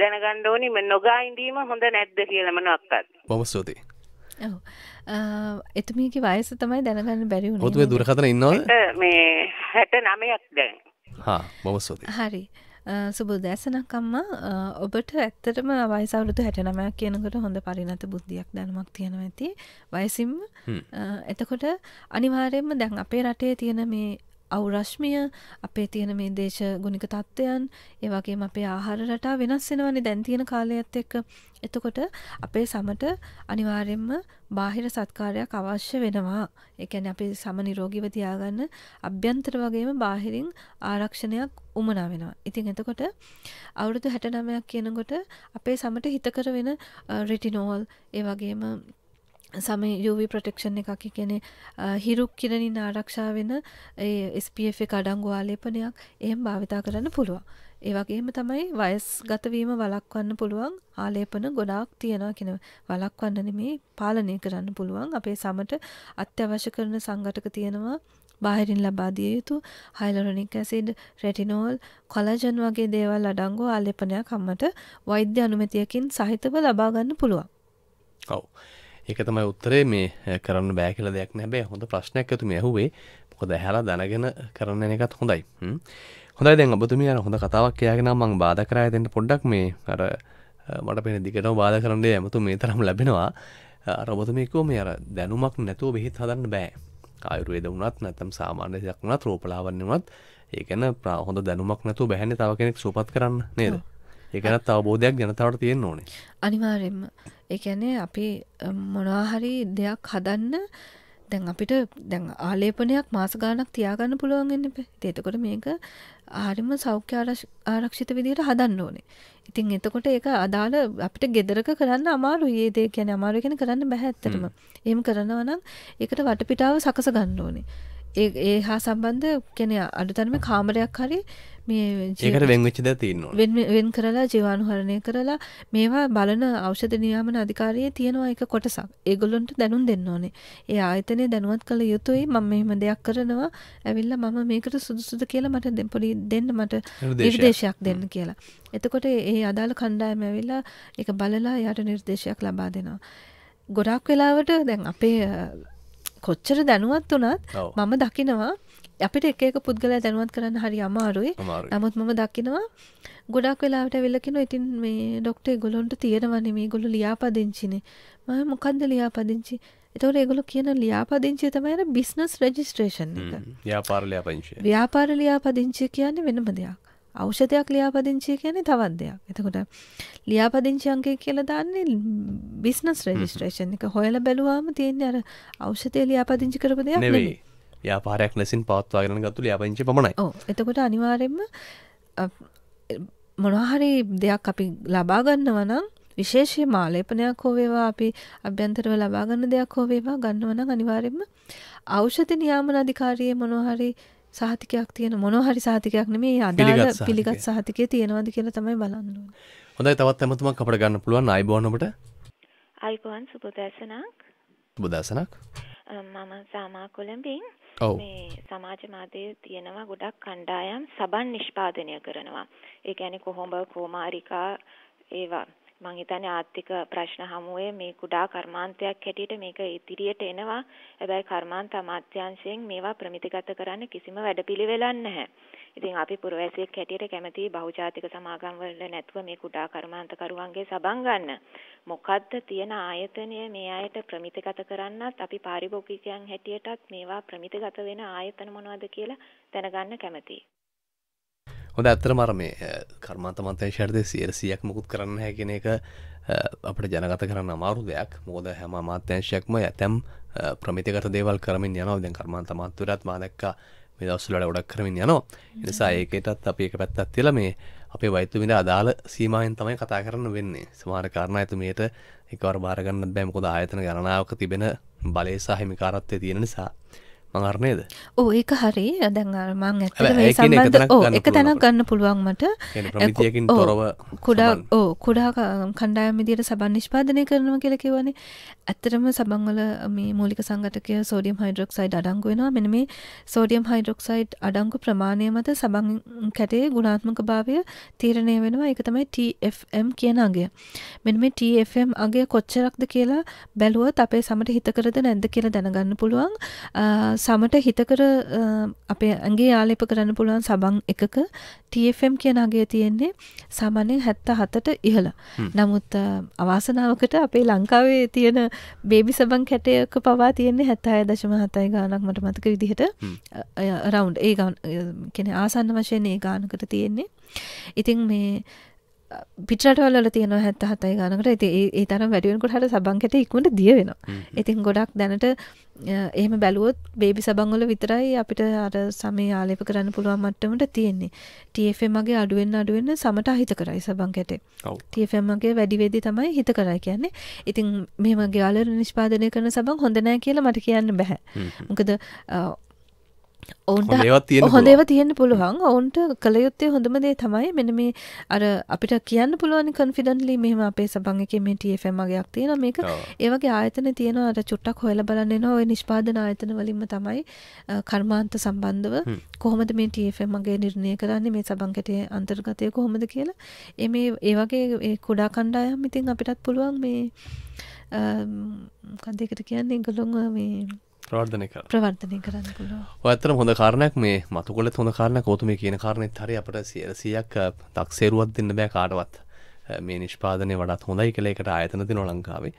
දැනගන්න ඕනි මේ නොගා ඉඳීම හොඳ නැද්ද කියලා මොනවක්වත් බොහොම ස්තුතියි ඔව් එතුමියගේ වයස තමයි දැනගන්න බැරි වුණේ ඔතේ දුරකතන ඉන්නවද මේ 69ක් දැන් හා බොහොම ස්තුතියි හරි සුබුදෑසනකම්ම ඔබට ඇත්තටම වයිසවරුතු හැටනමය කියනකට හොඳ පරිනත බුද්ධියක් දැනමක් තියෙනව ඇති වයසිම් එතකොට අනිවාරයෙන්ම දැන් අපේ රටේ තියෙන මේ අවුරශ්මිය අපේ තියෙන මේ දේශ ගුණික තත්ත්වයන් ඒවගේ අපේ ආහාර රටා වෙනස් වෙනවනි දැන් තියෙන කාලයත් එක්ක එතකොට අපේ සමට අනිවාර්යෙන්ම බාහිර සත්කාරයක් අවශ්‍ය වෙනවා එකැන අපි සම නිරෝගීව තියාගන්න අභ්‍යන්තර වගේම බාහිරින් ආරක්ෂණයක් උමනා වෙනවා ඉතින් එතකොට අවුරුදු හැට නමයක් කියනකොට අපේ සමට හිතකර වෙන රිටිනෝල් ඒ වගේම සම යුවි ප්‍රටෙක්ෂන් එකක් කෙනෙ හිරුක් කිරණින් ආරක්ෂා වෙන ස්පF කඩංගු ආලේපනයක් එහෙම භාවිතා කරන්න පුළුවන්. ඒවගේම තමයි වයස් ගතවීම වලක්වන්න පුළුවන් ආලේපන ගොඩාක් තියෙනවා කෙන වලක්වන්න නෙමේ පාලනය කරන්න පුළුවන් අපේ සමට අත්‍යවශ්‍ය කරන සංගටක තියෙනවා බාහිරින් ලබාදිය යුතු හයිලොරොනික් ඇසිඩ් රැටිනෝල් කොලජන් වගේ දේවල් අඩංගෝ ආලේපනයක් අම්මට වෛද්‍ය අනුමැතියකින් සහිතව ලබාගන්න පුළුවන්. ඔව්. ඒක තමයි උත්තරේ මේ කරන්න බෑ කියලා දෙයක් නෑ හැබැයි හොඳ ප්‍රශ්නයක් ඇතුමි ඇහුවේ මොකද ඇහැලා දැනගෙන කරන්න යන එකත් හොඳයි හොඳයි දැන් ඔබතුමිය අර හොඳ කතාවක් කියාගෙන මම බාධා කරා දෙන්න පොඩ්ඩක් මේ අර මට පේන දිගටම බාධා කරන දේ 아무තු මේ තරම් ලැබෙනවා අර ඔබතුමිය කිව්ව මේ අර දැනුමක් නැතුව බෙහෙත් හදන්න බෑ ආයුර්වේද වුණත් නැත්නම් සාමාන්‍ය දෙයක් වුණත් රෝපලාවන්‍ය වුණත් ඒ කියන්නේ හොඳ දැනුමක් නැතුව බෑනේ තව කෙනෙක් සුවපත් කරන්න නේද ඒකනත් අවබෝධයක් ජනතාවට තියෙන්න ඕනේ අනිවාර්යෙන්ම ඒකැනේ අපි මොනවාහරි දෙයක් හදන්න දැන් අපිට දැන් ආලේපනයක් මාස ගානක් තියාගන්න පුළුවන් වෙන්න එපා. එතකොට මේක ආරිම සෞඛ්‍ය ආරක්ෂිත විදිහට හදන්න ඕනේ. ඉතින් එතකොට ඒක අදාළ අපිට ගෙදරක කරන්න අමාරුයි. ඒ දේ කියන්නේ අමාරු කියන්නේ කරන්න බෑ ඇත්තටම. එහෙම කරනවා නම් ඒකට වටපිටාව සකස ගන්න ඕනේ. ඒ හා සම්බන්ධ කෙන අඩුතනම කාමරයක් හරි මේ ඒකට වෙංවෙච්ච ද තියන්නවා වෙන් කරලා ජීවානුහරණය කරලා මේවා බලන ෞෂධ නියාමන අධිකාරයේ තියෙනවා එක කොටසක් ඒගොල්ලොන්ට දැනුම් දෙන්න ඕනේ ඒ ආයතනය දැනුවත් කළ යුතුයි මම මෙහෙම දෙයක් කරනවා ඇවිල්ලා මම මේකට සුදුසුද කියලා මට දෙපොඩි දෙන්න මට නිර්දේශයක් දෙන්න කියලා එතකොට ඒ අදාළ කණ්ඩායම ඇවිල්ලා ඒක බලලා යාට නිර්දේශයක් ලබා දෙනවා ගොඩක් වෙලාවට දැන් අපේ කොච්චර දැනුවත් වනත් මම දකිනවා අපිට එකක පුද්ගල දැනුවත් කරන්න හරි අමාරුයි නමුත් මම දකිනවා ගොඩක් වෙලාට වෙල්ලකින ඉතින් මේ ඩොක්ටේ ගොලොන්ට තියෙනවන්නේ මේ ගොලු ලියාපදිංචින ම මොකන්ද ලියාපදිංචි එතවට ඒගොලු කියන ලියාපදිංචි තමයින බිස්නස් රජිස්ට්‍රේෂන් එක ව්‍යාපාර ලියාපදිංචි ව්‍යාපාර ලියාපදිංචි කියන්නේ වෙනම දෙයක් ඖෂධයක් ලියාපදිංචිය කියන්නේ තවත් දෙයක් එතකොට ලියාපදිංචි අංකය කියලා දාන්නේ බිස්නස් රෙජිස්ට්‍රේෂන් එක හොයලා බැලුවාම තියෙන්නේ අර ඖෂධය ලියාපදිංචි කරපු දෙයක් නෙවෙයි ව්‍යාපාරයක් ලෙසින් පවත්වාගෙන ගත්තු ලියාපදිංචි පමණයි ඔව් එතකොට අනිවාර්යයෙන්ම මොනහරි දෙයක් අපි ලබා ගන්නවා නම් විශේෂය මාලේපනයක් හෝවේවා අපි අභ්‍යන්තරව ලබාගන්න දෙයක් හෝවේවා ගන්නවන අනිවාරෙන්ම අෞෂධ නියාමන අධිකාරයේ මොනොහරි සාහතිකයක් තියෙන මොනෝ හරි සාහතිකයක් නෙමේ අදාළ පිළිගත් සාහතිකය තියෙනවද කියලා තමයි බලන්න ඕනේ. හොඳයි තවත් හැමතුමක් අපිට ගන්න පුළුවන් අයිබෝන් ඔබට. අයිබෝන් සුබදසනක්. සුබදසනක්. මම සාමා කොළඹින් මේ සමාජ මාධ්‍ය තියෙනවා ගොඩක් කණ්ඩායම් සබන් නිෂ්පාදනය කරනවා. ඒ කියන්නේ කොහොඹ කොමාරිකා ඒවා මං හිතන්නේ ආර්ථික ප්‍රශ්න හමුවේ මේ කුඩා කර්මාන්තයක් හැටියට මේක ඉදිරියට එනවා. හැබැයි කර්මාන්ත අමාත්‍යාංශයෙන් මේවා ප්‍රමිතිගත කරන්න කිසිම වැඩපිළිවෙලක් නැහැ. ඉතින් අපි පුරවැසියෙක් හැටියට කැමති බහුජාතික සමාගම් වල නැතුව මේ කුඩා කර්මාන්තකරුවන්ගේ සබන් ගන්න. මොකද්ද තියෙන ආයතනය මේ අයට ප්‍රමිතිගත කරන්නත් අපි පාරිභෝගිකයන් හැටියටත් මේවා ප්‍රමිතිගත වෙන ආයතන මොනවද කියලා දැනගන්න කැමතියි. හොඳ ඇත්තර මර මේ කර්මාන්තමන්තය ශර්දය සේරසියක් මුකුත් කරන්න හැගෙන එක අපට ජනගත කරන්න අමාරු දෙයක් මෝද හැම අමාත්‍යංශයක්ම ඇතැම් ප්‍රමිතිකට දේවල් කරමින් යනව දැන් කර්මාන්තමන්තුරත් මාදක්කා මේ දවස්සුලට ගොඩක් කරමින් යනවා නිසා ඒකටත් අපි එක පැත්තත් තිල මේ අපේ වෛතුමිට අදාළ සීමයෙන් තමයි කතා කරන්න වෙන්නේ සමාර කාරණ ඇතුමයට එකවර භාරගන්න බෑමකොද ආයතන ගණනාවක තිබෙන බලය සහ හිමිකාරත්වය තියෙන නිසා මඟරනේද ඕ ඒක හරි දැන්මං ඇත එක තැනක් ගන්න පුළුවන් මට කුඩා ඕ කුඩා කණ්ඩායම දිට සබන් නිෂ්පාදනය කරනව කියලකිවනේ ඇත්තරම සබංවල මේ මූලික සංගටකය සෝඩියම් හයිඩරොක්සයිඩ් අඩංගු වෙනවා මෙන මේ සෝඩියම් හයිඩරොක්සයිඩ් අඩංගු ප්‍රමාණය මත සබං කැටේ ගුණාත්මක භාවය තීරණය වෙනවා එක තමයි TFM කියන අගේ මෙන මේ TFM අගේ කොච්චරක්ද කියලා බැලුවත් අපේ සමට හිතකරද නැද්ද කියලා දැනගන්න පුළුවන් සමට හිතකර අපේ ඇගේ යාලප කරන්න පුළුවන් සබං එකක TFම් කියනගේ තියෙන්නේ සාමාන්‍යෙන් හැත්ත හතට ඉහළ නමුත් අවාසනාවකට අපේ ලංකාවේ තියෙන බේබි සබං කැටයක පවා තියන්නේ හැත්තාය දශම හතයි ගානක් මට මතක විදිහට රවන්් ඒ ගන් කෙන ආසන්න වශයෙන් ඒ ගානකට තියෙන්නේ ඉතින් මේ පිටරටවල තියෙන හැත්ත හතයි ගනකට ඇති ඒ තරම් වැඩියනකොට හට සබංකට ඉක්මට දිය වෙනවා ඉතින් ගොඩක් දැනට එහෙම බැලුවොත් බේබි සබංවල විතරයි අපිට අර සමේ ආලේප කරන්න පුළුවන් මට්ටමට තියෙන්නේ ටFමගේ අඩුවෙන් අඩුවෙන් සමට හිත කරයි සබංකැට ටFමගේ වැඩිවේදි තමයි හිත කරයි කියන්නේ ඉතින් මෙම ගයාල නිෂ්පාදනය කරන සබං හොඳනෑ කියලා මට කියන්න බැහැ මොකද ඔවුන්ට හොඳේව තියෙන්න්න පුළුවන් ඔවුන්ට කළයුත්තේ හොඳමදේ තමයි මෙන මේ අර අපිට කියන්න පුළුවන් කන්ෆිඩන්ලි මෙහම අපේ සබං එක මේ ටFMමගයක් තියෙන මේක ඒවගේ ආයතන තියෙන අට චුට්ටක් හොල බලන්න ඔය නිෂ්පාදන ආයතන වලින්ම තමයි කර්මාන්ත සම්බන්ධව කොහොමද මේ ටFMමගේ නිර්ණය කරන්නේ මේ සබංකටේ අන්තර්ගතය කොහොමද කියලා එ මේ ඒවගේ කුඩා කණ්ඩායම් ඉතින් අපිටත් පුළුවන් මේ කදකට කියන්නේ ගොළොන් මේ ප්‍රවර්ධනය කර ප්‍රවර්ධනය කරන්න පුළුවන් ඇත්තට හොඳ කාරණයක් මේ මතුකොලත් හොඳ කාරණයක් ඕතු මේ කියන කාරණෙත් හරි අපට සියරසියක් තක්සේරුවත් දෙන්න බෑ කාටවත් මේ නිෂ්පාදනය වඩත් හොඳයි කළ එකට ආයතන තින ලංකාවේ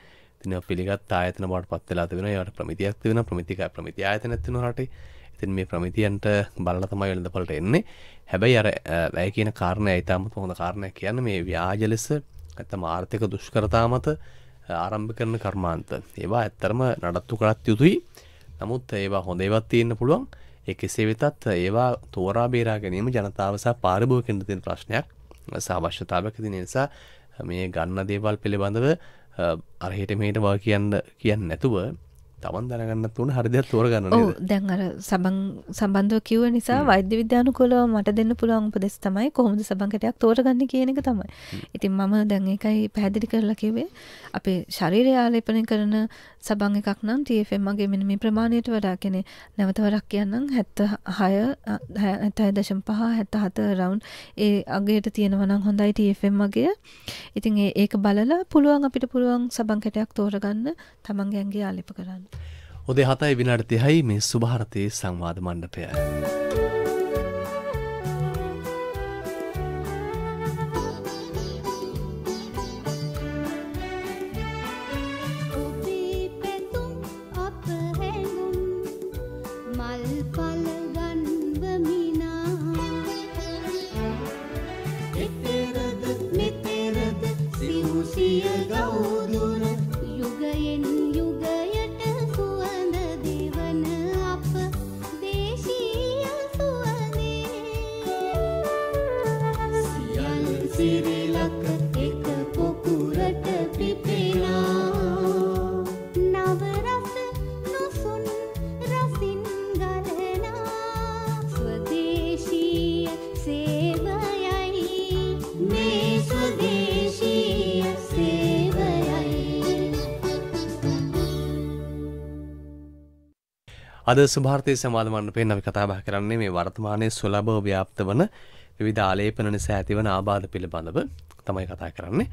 තින පිළිගත් ආයතන බවට පත්වෙලා තිබෙන යට ප්‍රමිතියක් වෙන ප්‍රමිතික ප්‍රමිති ආයතන ඇතින රට ඉතින් මේ ප්‍රමිතියන්ට බලල තමයි වෙළඳ පලට එන්නේ හැබැයි අර වැය කියන කාරණය ඉතාමත් හොඳ කාරණයක් කියන්න මේ ව්‍යාජ ලෙස ඇත්තම ආර්ථික දුෂ්කරතා මත ආරම්භ කරන කර්මාන්ත ඒවා ඇත්තරම නඩත්තු කරත් යුතුයි නමුත් ඒවා හොඳ ඒවත් තියෙන්න පුළුවන් ඒ කෙසේ වෙතත් ඒවා තෝරා බේරා ගැනීම ජනතාව සහ පාරභෝගිකයන්ට තියෙන ප්‍රශ්නයක් අවශ්‍යතාවයක් තියෙන නිසා මේ ගන්න දේවල් පිළිබඳව අරහෙට මෙහෙට වා කියන්න කියන්නේ නැතුව තමන් දැනගන්නත් වන හරිදයක් තෝරගන්න දැන් අර සබන් සම්බන්ධව කිව නිසා වෛද්‍ය විද්‍යාන කොලව මට දෙන්න පුළුවන් උපදෙස් තමයි කොහොමද සබංකටයක් තෝරගන්න කියන එක තමයි ඉතින් මම දැන් එකයි පැහැදිලි කරලා කිවේ අපේ ශරීරය ආලේපනය කරන සබන් එකක් නම් TFM මගේ මෙන්න මේ ප්‍රමාණයට වඩා කෙනෙ නැවතවරක් කියන්නම් හැත්ත හය ඇතයි දශම් පහ හැත්ත හත රවුන්් ඒ අගේට තියෙනවනම් හොඳයි TFM මගේ ඉතින් ඒක බලලා පුළුවන් අපිට පුළුවන් සබංකටයක් තෝරගන්න තමන්ගේ ඇන්ගේ ආලිප කරන්න හොදේ හතයි විනාට තිහයි මේ සුභාරතයේ සංවාධ මණ්ඩපය. අද සුභාර්ථය සමාදමන්න පෙන් අපි කතාබහ කරන්නේ මේ වර්තමානය සුලබව ව්‍යාප්ත වන විධ ආලේපන නිසා ඇතිවන ආබාධ පිළිබඳව තමයි කතා කරන්නේ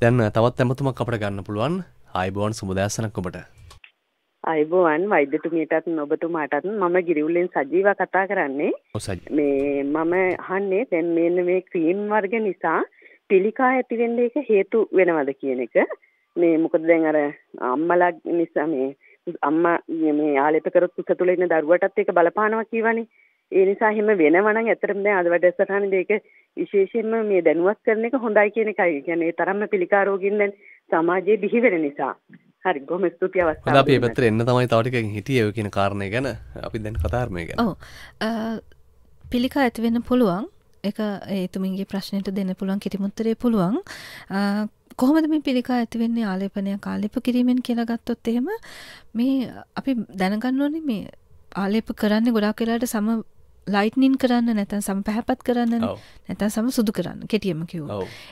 දැන් තවත් ඇමතුමක් අපට ගන්න පුළුවන් අයිබෝන් සුබදෑසනක් ඔබට අයිබෝවන් වෛද්‍යතුමියටත් නොබතු මටත් මම ගිරිවුල්ලෙන් සජීව කතා කරන්නේ මේ මම හන්නේ දැන් මෙන්න මේ ක්‍රීම් වර්ග නිසා පිළිකා ඇතිවෙන්න එක හේතු වෙනවද කියන එක මේ මොකද දැන් අර අම්මලා නිසා මේ අම්මා මේ යාළෙට කරොත් උස තුල ඉන්න දරුවටත් ඒක බලපානවා කියවනේ. ඒ නිසා එහෙම වෙනවා නම් ඇත්තටම දැන් අද වැඩසටහනේ මේක විශේෂයෙන්ම මේ දැනුවත් කරන එක හොඳයි කියන එකයි. කියන්නේ ඒ තරම්ම පිළිකාරෝගින් දැන් සමාජයේ බිහි වෙන නිසා. හරි ගොම ස්තුති අවස්ථාව. හොඳ අපි මේ පැත්තට එන්න තමයි තව ටිකකින් හිටියේ ඔය කියන කාරණේ ගැන. අපි දැන් කතා කරමු ගැන. ඔව්. පිළිකා ඇති වෙන්න පුළුවන්. ඒක ඒතුමින්ගේ ප්‍රශ්නයට දෙන්න පුළුවන් කිරිමුත්තරේ පුළුවන් කොහොමද මේ පිළිකා ඇතිවෙන්නේ ආලේපනයක් ආලේප කිරීමෙන් කියලා ගත්තොත් එහෙම මේ අපි දැනගන්න ඕනේ මේ ආලේප කරන්නේ ගොඩාක් වෙලාට සම ලයිට්නින් කරන්න නැතන් සම පැහැපත් කරන්න නැතන් සම සුදු කරන්න කෙටියම කිව්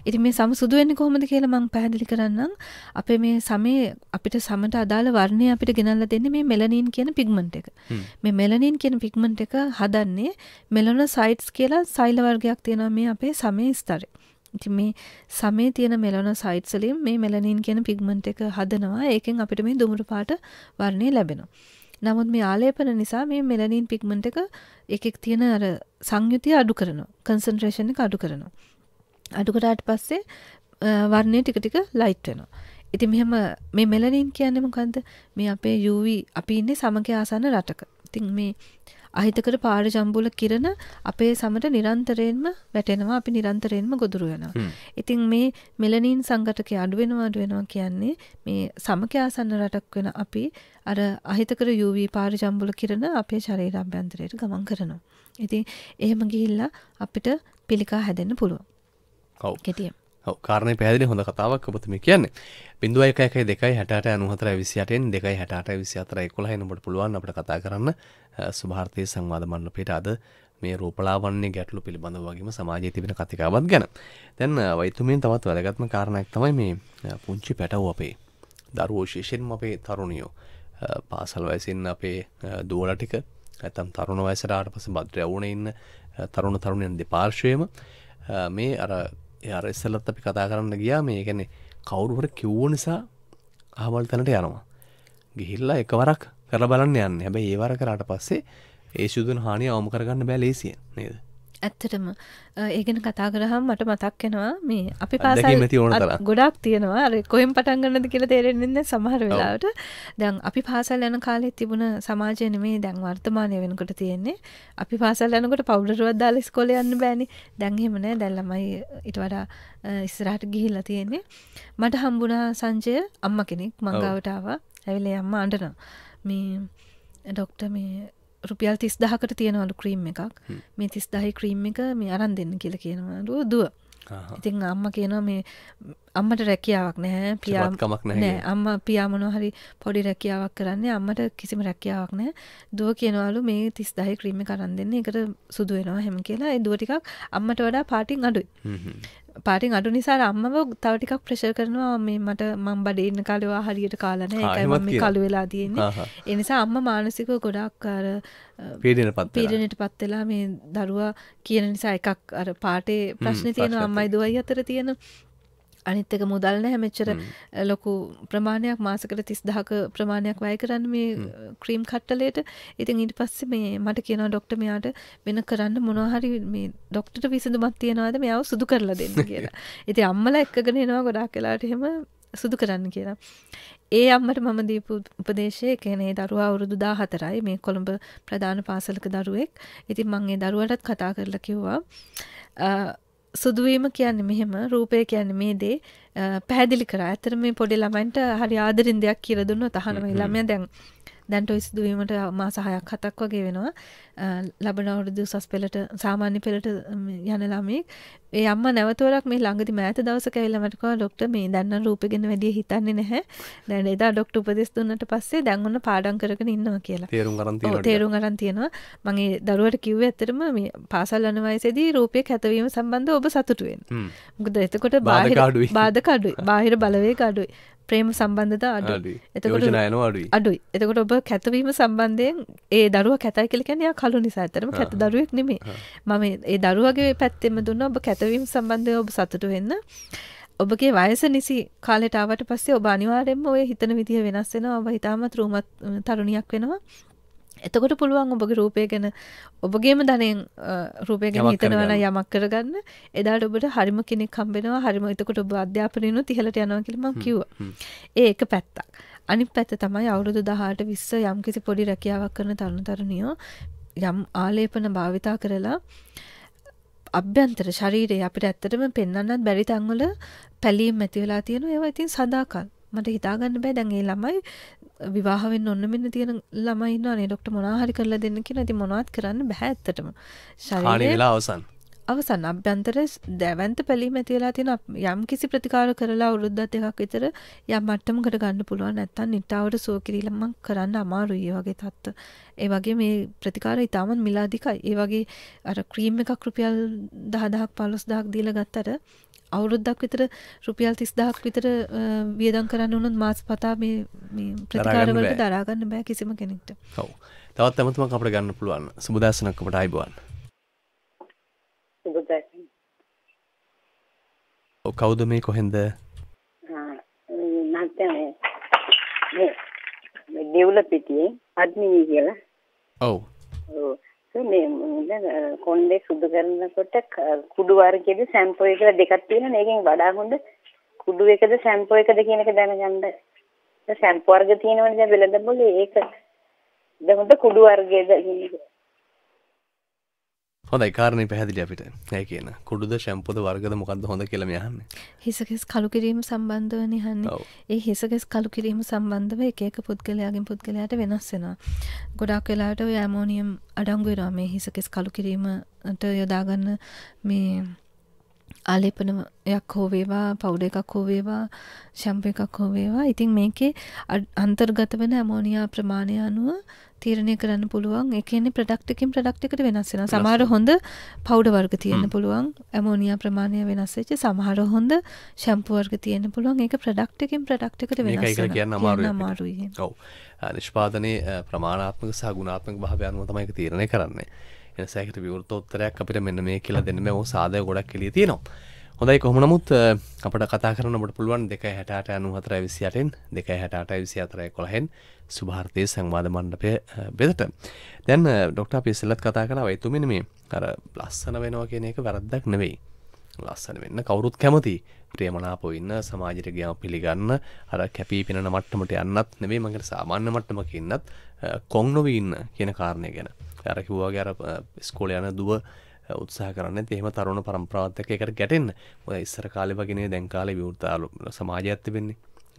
ඉති මේ සම සුදුවෙන්නේ කොහොමද කියලා මං පැහැදිලි කරන්නම් අපේ මේ සමේ අපිට සමට අදාළ වර්ණය අපිට ගෙනල්ල දෙන්නේ මේ මෙලනීන් කියන පිගමට එක මේ මෙලනීන් කියන පිගමට එක හදන්නේ මෙලොන සයිට්ස් කියලා සයිල වර්ගයක් තියෙනවා මේ අපේ සමේ ස්තරේ ඉතින් මේ සමේ තියෙන මෙලන සයිට්ස් වලින් මේ මෙලනින් කියන පිග්මන්ට් එක හදනවා. ඒකෙන් අපිට මේ දුමුරු පාට වර්ණය ලැබෙනවා. නමුත් මේ ආලේපන නිසා මේ මෙලනින් පිග්මන්ට් එක එකෙක් තියෙන අර සංයුතිය අඩු කරනවා. කන්සන්ට්‍රේෂන් එක අඩු කරනවා. අඩු කරාට පස්සේ වර්ණය ටික ටික ලයිට් වෙනවා. ඉතින් මෙහෙම මේ මෙලනින් කියන්නේ මොකද්ද? මේ අපේ UV අපි ඉන්නේ සමග ආසන්න රටක. ඉතින් මේ අහිතකර පාර ජම්බුල කිරණ අපේ සමට නිරන්තරයෙන්ම වැටෙනවා අපි නිරන්තරයෙන්ම ගොදුරු වෙනවා. ඉතින් මේ මෙලනින් සංගතකේ අඩු වෙනවා අඩු වෙනවා කියන්නේ මේ සමකයාසන්න රටක් වෙන අපි අර අහිතකර UV පාර ජම්බුල කිරණ අපේ ශරීර අභ්‍යන්තරයට ගමන් කරනවා. ඉතින් එහෙම ගිහිල්ලා අපිට පිළිකා හැදෙන්න පුළුවන්. ඔව්. කෙටියෙන්. කාරණය පැදිලි හොඳ කතාවක් ඔබතුම කියන්නේ බිඳුව එකයි දෙකයි හැට අනුහතර විසියටෙන් දෙකයි හැට විසි අතර එකොළ එනට පුළුවන් අපට කතා කරන්න සුභාර්ථය සංවාධමන්න පිට අද මේ රෝපලාවන්නේ ගැටලු පිළිබඳ වගේම සමාජය තිබෙන කතිකාවත් ගැන දැන් වෛතුමෙන් තවත් වැදගත්ම කාරණයක් තමයි මේ පුංචි පැටව් අපේ දරුවෝශේෂෙන්ම අපේ තරුණියෝ පාසල් වැසින් අපේ දෝල ටික ඇතම් තරුණ වැසරාට පස බද්‍රයවුණ ඉන්න තරුණ තරුණයන් දෙපාර්ශයම මේ අර යාර ඉස්සලත් අපි කතා කරන්න ගියා මේ ගැනෙ කවුරුවට කිව්ව නිසා ආවල් තැනට යනවා ගිහිල්ලා එකවරක් කර බලන්න යන්න හැබැ ඒවර කරාට පස්සේ ඒ සුදුන් හානිය අවම කරගන්න බෑ ලේසිය නේද ඇත්තටම ඒගෙන කතා කරහම් මට මතක් වෙනවා මේ අපි පාසල් ගොඩක් තියෙනවා කොහෙම් පටන් ගන්නද කියලා තේරෙන්නේ සමහර වෙලාවට දැන් අපි පාසල් යන කාලේ තිබුණ සමාජය නෙමේ දැන් වර්තමානය වෙනකොට තියෙන්නේ අපි පාසල් යනකොට පවුඩරුවක් දාලා ඉස්කෝලේ යන්න බෑනේ දැන් එහෙම නෑ දැන් ළමයි ඊට වඩා ඉස්සරහට ගිහිල්ලා තියෙන්නේ මට හම්බුණා සංජය අම්මා කෙනෙක් මං ගාවට ආවා ඇවිල්ලා අම්මා අඬනවා මේ ඩොක්ටර් මේ රුපියල් තිස් දහකට තියෙනවලු ක්‍රීම් එකක් මේ තිස් දහි ක්‍රීම් එක මේ අරන් දෙන්න කියල කියනවලු දුව ඉතින් අම්ම කියනවා මේ අම්මට රැකියාවක් නැහැ පියාමකමක් නෑ අම්ම පියාමනෝ හරි පොඩි රැකියාවක් කරන්නේ අම්මට කිසිම රැකියාවක් නෑ දුව කියනවලු මේ තිස් දහය ක්‍රීම කරන් දෙන්න එකට සුදු වෙනවා හැම කියලා ඒ දුව ටිකක් අම්මට වඩා පාටින් අඩුයි පාටින් අඩු නිසා අම්මව තව ටිකක් ප්‍රෙෂර් කරනවා මේ මට මං බඩේ ඉන්න කාලේ හරියට කාලා නැහැ ඒකයි මම කළු වෙලා තියෙන්නේ ඒ නිසා අම්මා මානසිකව ගොඩක් අර පීඩන පත් පීඩනයට පත් වෙලා මේ දරුවා කියන නිසා එකක් අර පාටේ ප්‍රශ්නේ තියෙනවා අම්මයි දුවයි අතර තියෙන අනිත් එක මුදල් නැහැ මෙච්චර ලොකු ප්‍රමාණයක් මාසකට 30000ක ප්‍රමාණයක් වැය කරන්න මේ ක්‍රීම් කට්ටලයට. ඉතින් ඊට පස්සේ මේ මට කියනවා ડોක්ටර් මෙයාට වෙන කරන්න මොනවා හරි මේ ડોක්ටර්ට විසඳුමක් තියනවාද මෙයාව සුදු කරලා දෙන්න <laughs> කියලා. ඉතින් අම්මලා එක්කගෙන එනවා ගොඩාක් වෙලාට එහෙම සුදු කරන්න කියලා. ඒ අම්මට මම දීපු උපදේශය කැනේ දරුවා අවුරුදු 14යි මේ කොළඹ ප්‍රධාන පාසලක දරුවෙක්. ඉතින් මම ඒ දරුවටත් කතා කරලා කිව්වා සුදුවීම කියන්නේ මෙහෙම රූපය කියන්නේ මේ දේ පැහැදිලි කරා. ඇත්තට මේ පොඩි ළමයින්ට හරි ආදරෙන් දෙයක් කියලා දුන්නොත් අහනවා ළමයා දැන් දැන්ට ඉස්දුවීමට මා සහයක් හතක් වගේ වෙනවා ලබන අවුරුදු උසස් පෙළට සාමාන්‍ය පෙළට යන ළමෙක් ඒ අම්මා නැවතුවරක් මේ ළඟදි මෑත දවසක ඇවිල්ලා මට කිව්වා ડોක්ටර් මේ දැන් නම් රූපෙ ගැන වැඩි හිතන්නේ නැහැ දැන් එදා ડોක්ටර් උපදෙස් දුන්නට පස්සේ දැන් ඔන්න පාඩම් කරගෙන ඉන්නවා කියලා තේරුම් ගන්න තියෙනවා ඔව් තේරුම් ගන්න තියෙනවා මම ඒ දරුවට කිව්වේ ඇත්තටම මේ පාසල් යන වයසේදී රූපය කැතවීම සම්බන්ධව ඔබ සතුටු වෙන්න මොකද එතකොට බාහිර බාධක අඩුයි බාහිර බලවේග අඩුයි ප්‍රේම සම්බන්ධතා අඩුයි එතකොට අඩුයි අඩුයි එතකොට ඔබ කැතවීම සම්බන්ධයෙන් ඒ දරුව කැතයි කලිකැනය කලු නිසා ඇතරම කැත දරුවෙක් නෙමේ මම ඒ දරුවගේ පැත්තෙම දුන්න ඔබ කැතවීම සම්බන්ධය ඔබ සතුටු වෙන්න ඔබගේ වයස නිසි කාලෙටාවට පස්සේ ඔබ අනිවාරෙන්ම ඔය හිතන විදිහ වෙනස් වෙනවා ඔබ හිතාම ත්‍රූමත් තරුණියක් වෙනවා එතකොට පුළුවන් ඔබගේ රූපය ගැන ඔබගේම ධනයෙන් රූපය ගැන හිතනවන යමක් කරගන්න එදාට ඔබට හරිම කෙනෙක් කම්බෙනවා හරිම එතකොට ඔබ අධ්‍යාපනයනු තිහලට යනවා කිලම කිව්වා ඒක පැත්තක් අනි පැත්ත තමයි අවුරුදු දහට විස්ස යම් කිසි පොඩි රැකියාවක් කරන තරුණ තරුණියෝ යම් ආලේපන භාවිතා කරලා අභ්‍යන්තර ශරීරයේ අපිට ඇත්තටම පෙන්වන්නත් බැරි තැන්වල පැලීම් ඇති වෙලා තියෙනවා ඒවා ඉතින් සදාකල් මට හිතාගන්න බෑ දැන් ඒ ළමයි විවාහෙන් ඔන්න මෙන්න තියෙන ළමයින්නවානේ ඩොක්ට මොනාහරි කරලා දෙන්න කිය නති මොනවත් කරන්න බැහැත්තටම ශලා අවසන් අවසන් අභ්‍යන්තර දැවන්ත පැලීම ඇතිලා තියෙන යම් කිසි ප්‍රතිකාර කරලා අවුරුද්දත් එකක් විතර යම් මට්ටමකට ගන්න පුළුවන් නැත්තම් නිට්ටාවට සුව කිරීලම කරන්න අමාරුයි ඒ වගේ තත්ත්ව. ඒ වගේ මේ ප්‍රතිකාර ඊටමත් මිලාදිකයි. ඒ වගේ අර ක්‍රීම් එකක් රුපියල් 10000ක් 15000ක් දීලා ගත්තට අවුරුද්දක් විතර රුපියල් 30000ක් විතර වියදම් කරන්න වුණොත් මාසපතා මේ මේ ප්‍රතිකාරවලට දරා ගන්න බෑ කිසිම කෙනෙක්ට. ඔව්. තවත් අමතමක් අපිට ගන්න පුළුවන්. සුබදාසනක් අපට ආයිබවන්. සුබදාසන. ඔව් කවුද මේ කොහෙන්ද? ආ. දෙවුල පිටියේ අද්මිනී කියලා. ඔව්. ඔව්. මේ නේද කොණ්ඩේ සුදු කරනකොට කුඩු වර්ගයේද ෂැම්පූ එක දෙකක් තියෙනවා මේකෙන් වඩා හොඳ කුඩු එකද ෂැම්පූ එකද කියන එක දැනගන්න ෂැම්පූ වර්ග තියෙනවනේ දැන් වෙළඳපොලේ ඒක දැන් හොඳ කුඩු වර්ගයේද කියන එක හොඳ කාරණය පැහැදිලි අපිට හැ කියන කුඩුද ශැම්පුද වර්ගද මොකක්ද හොඳ කියලම යන්න හිසකෙස් කලු කිරීම සම්බන්ධව නිහන්න ඒ හිසකෙස් කලු කිරීම සම්බන්ධව එකක පුද්ගලයාගෙන් පුද්ගලයාට වෙනස්සෙනවා ගොඩක් වෙලාට ඔය ඇමෝනියම් අඩංගුවෙනවා මේ හිසකෙස් කලු කිරීමට යොදාගන්න මේ ආලේපනයක් හෝ වේවා පවුඩර් එකක් හෝ වේවා ෂැම්පු එකක් හෝ වේවා ඉතින් මේකේ අන්තර්ගත වෙන ඇමෝනියා ප්‍රමාණය අනුව තීරණය කරන්න පුළුවන් ඒ කියන්නේ ප්‍රොඩක්ට් එකකින් ප්‍රොඩක්ට් එකට වෙනස් වෙනවා සමහර හොඳ පවුඩර් වර්ග තියෙන්න පුළුවන් ඇමෝනියා ප්‍රමාණය වෙනස් වෙච්ච සමහර හොඳ ෂැම්පු වර්ග තියෙන්න පුළුවන් ඒක ප්‍රොඩක්ට් එකකින් ප්‍රොඩක්ට් එකට වෙනස් වෙනවා කියන්න අමාරුයි ඔව් නිෂ්පාදනයේ ප්‍රමාණාත්මක සහ ගුණාත්මක භාවය අනුව තමයි ඒක තීරණය කරන්නේ එන සෑකට විවෘතෝත්තරයක් අපිට මෙන්න මේ කියලා දෙන්න මේ සාදය ගොඩක් එලිය තියෙනවා හොඳයි කොහොම නමුත් අපට කතා කරනට පුළුවන් දෙක හැටාට අනු හතර විසියටෙන් දෙක හැටාට විසි අතරය කොළහෙන් සුභාර්ථය සංවාධ මණ්ඩපය බෙදට දැන් ඩොක්ට පිස්සල්ලත් කතා කලා වයිතුමින මේ කර ලස්සන වෙනවා කියන එක වැරද්දක් නෙවෙයි ලස්සන වෙන්න කවුරුත් කැමති ප්‍රේමනාපෝ ඉන්න සමාජයට ගියම පිළිගන්න අර කැපී පෙනෙන මට්ටමට යන්නත් නෙවෙයි මගේ සාමාන්‍ය මට්ටමක ඉන්නත් කොන් නොවී ඉන්න කියන කාරණය ගැන අරකිවාගේ අර ස්කෝල යන දුව උත්සාහ කරන්න තේම තරුණ පරම්ප්‍රාත්තක එකට ගැටෙන් ඔය ඉස්සර කාලෙ වගෙන දැන්කාල විවෘතාලු සමාජ ඇත්ත වෙන්නේ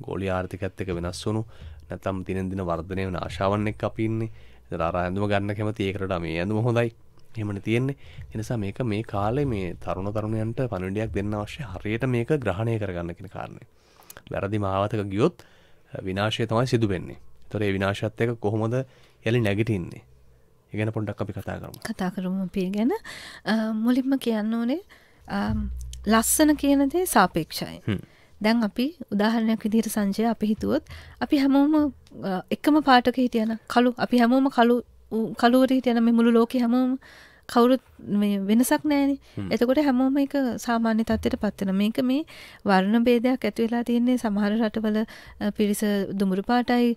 ගෝලි ආර්ථිකත්තක වෙනස් වුණු නැතම් තිනෙන් දින වර්ධනය වන ආශාවන්නෙක් අපින්නේ රාරඇඳම ගන්න කැමති ඒකට මේ ඇඳම හොඳයි එහෙමන තියෙන්නේ එනිසා මේක මේ කාලේ මේ තරුණ තරුණයන්ට පණඩියක් දෙන්න අවශ්‍ය හරියට මේක ග්‍රහණය කරගන්න කෙන කාරණය වැරදි මාවතක ගියොත් විනාශය තමයි සිදුවෙන්නේ තොරේ විනාශත්යක කොහොමද එලි නැගිටින්නේ ගැන පොඩක් අපි කතා කරම කතා කරම පිය ගැන මුලින්ම කියන්න ඕනේ ලස්සන කියනදේ සාපේක්ෂයි දැන් අපි උදාහරණයක් විදිහට සංජය අපි හිතුවොත් අපි හැමෝම එකම පාටක හිටියන කලු අපි හැමෝම කලු කලුවර හිටියන මෙ මුළු ලෝක හැමෝම කවුරුත් වෙනසක් නෑනේ එතකොට හැමෝම එක සාමාන්‍ය තත්ත්වයට පත්වෙන මේක මේ වර්ණ බේදයක් ඇති වෙලා තියෙන්නේ සමහර රටවල පිරිස දුඹුරු පාටයි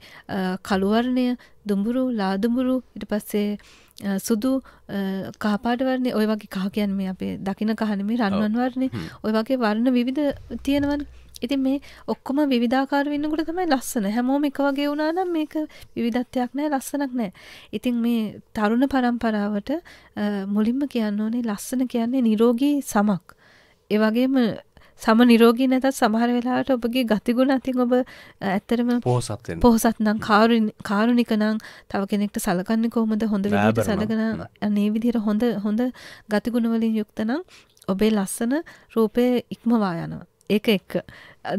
කළු වර්ණය දුඹුරු ලා දුඹුරු ඊට පස්සේ සුදු කහපාට වර්ණේ ওই වගේ කහ කියන්නේ මේ අපේ දකින කහනේ මේ රන්වන් වර්ණේ ওই වගේ වර්ණ විවිධ තියෙනවනේ ඉතින් මේ ඔක්කොම විවිධාකාර වෙන්නකොට තමයි ලස්සන. හැමෝම එක වගේ වුණා නම් මේක විවිධත්වයක් නැහැ, ලස්සනක් නැහැ. ඉතින් මේ තරුණ පරම්පරාවට මුලින්ම කියන්න ඕනේ ලස්සන කියන්නේ නිරෝගී සමක්. ඒ වගේම සම නිරෝගී නැතත් සමහර වෙලාවට ඔබගේ ගතිගුණ අතින් ඔබ ඇත්තටම පොහසත් වෙනවා. පොහසත් නම් කාරුණික නම් තව කෙනෙක්ට සලකන්නේ කොහොමද හොඳ විදිහට සලකන අනේ විදිහට හොඳ හොඳ ගතිගුණ වලින් යුක්ත නම් ඔබේ ලස්සන රූපය ඉක්මවා යනවා. ඒක එක්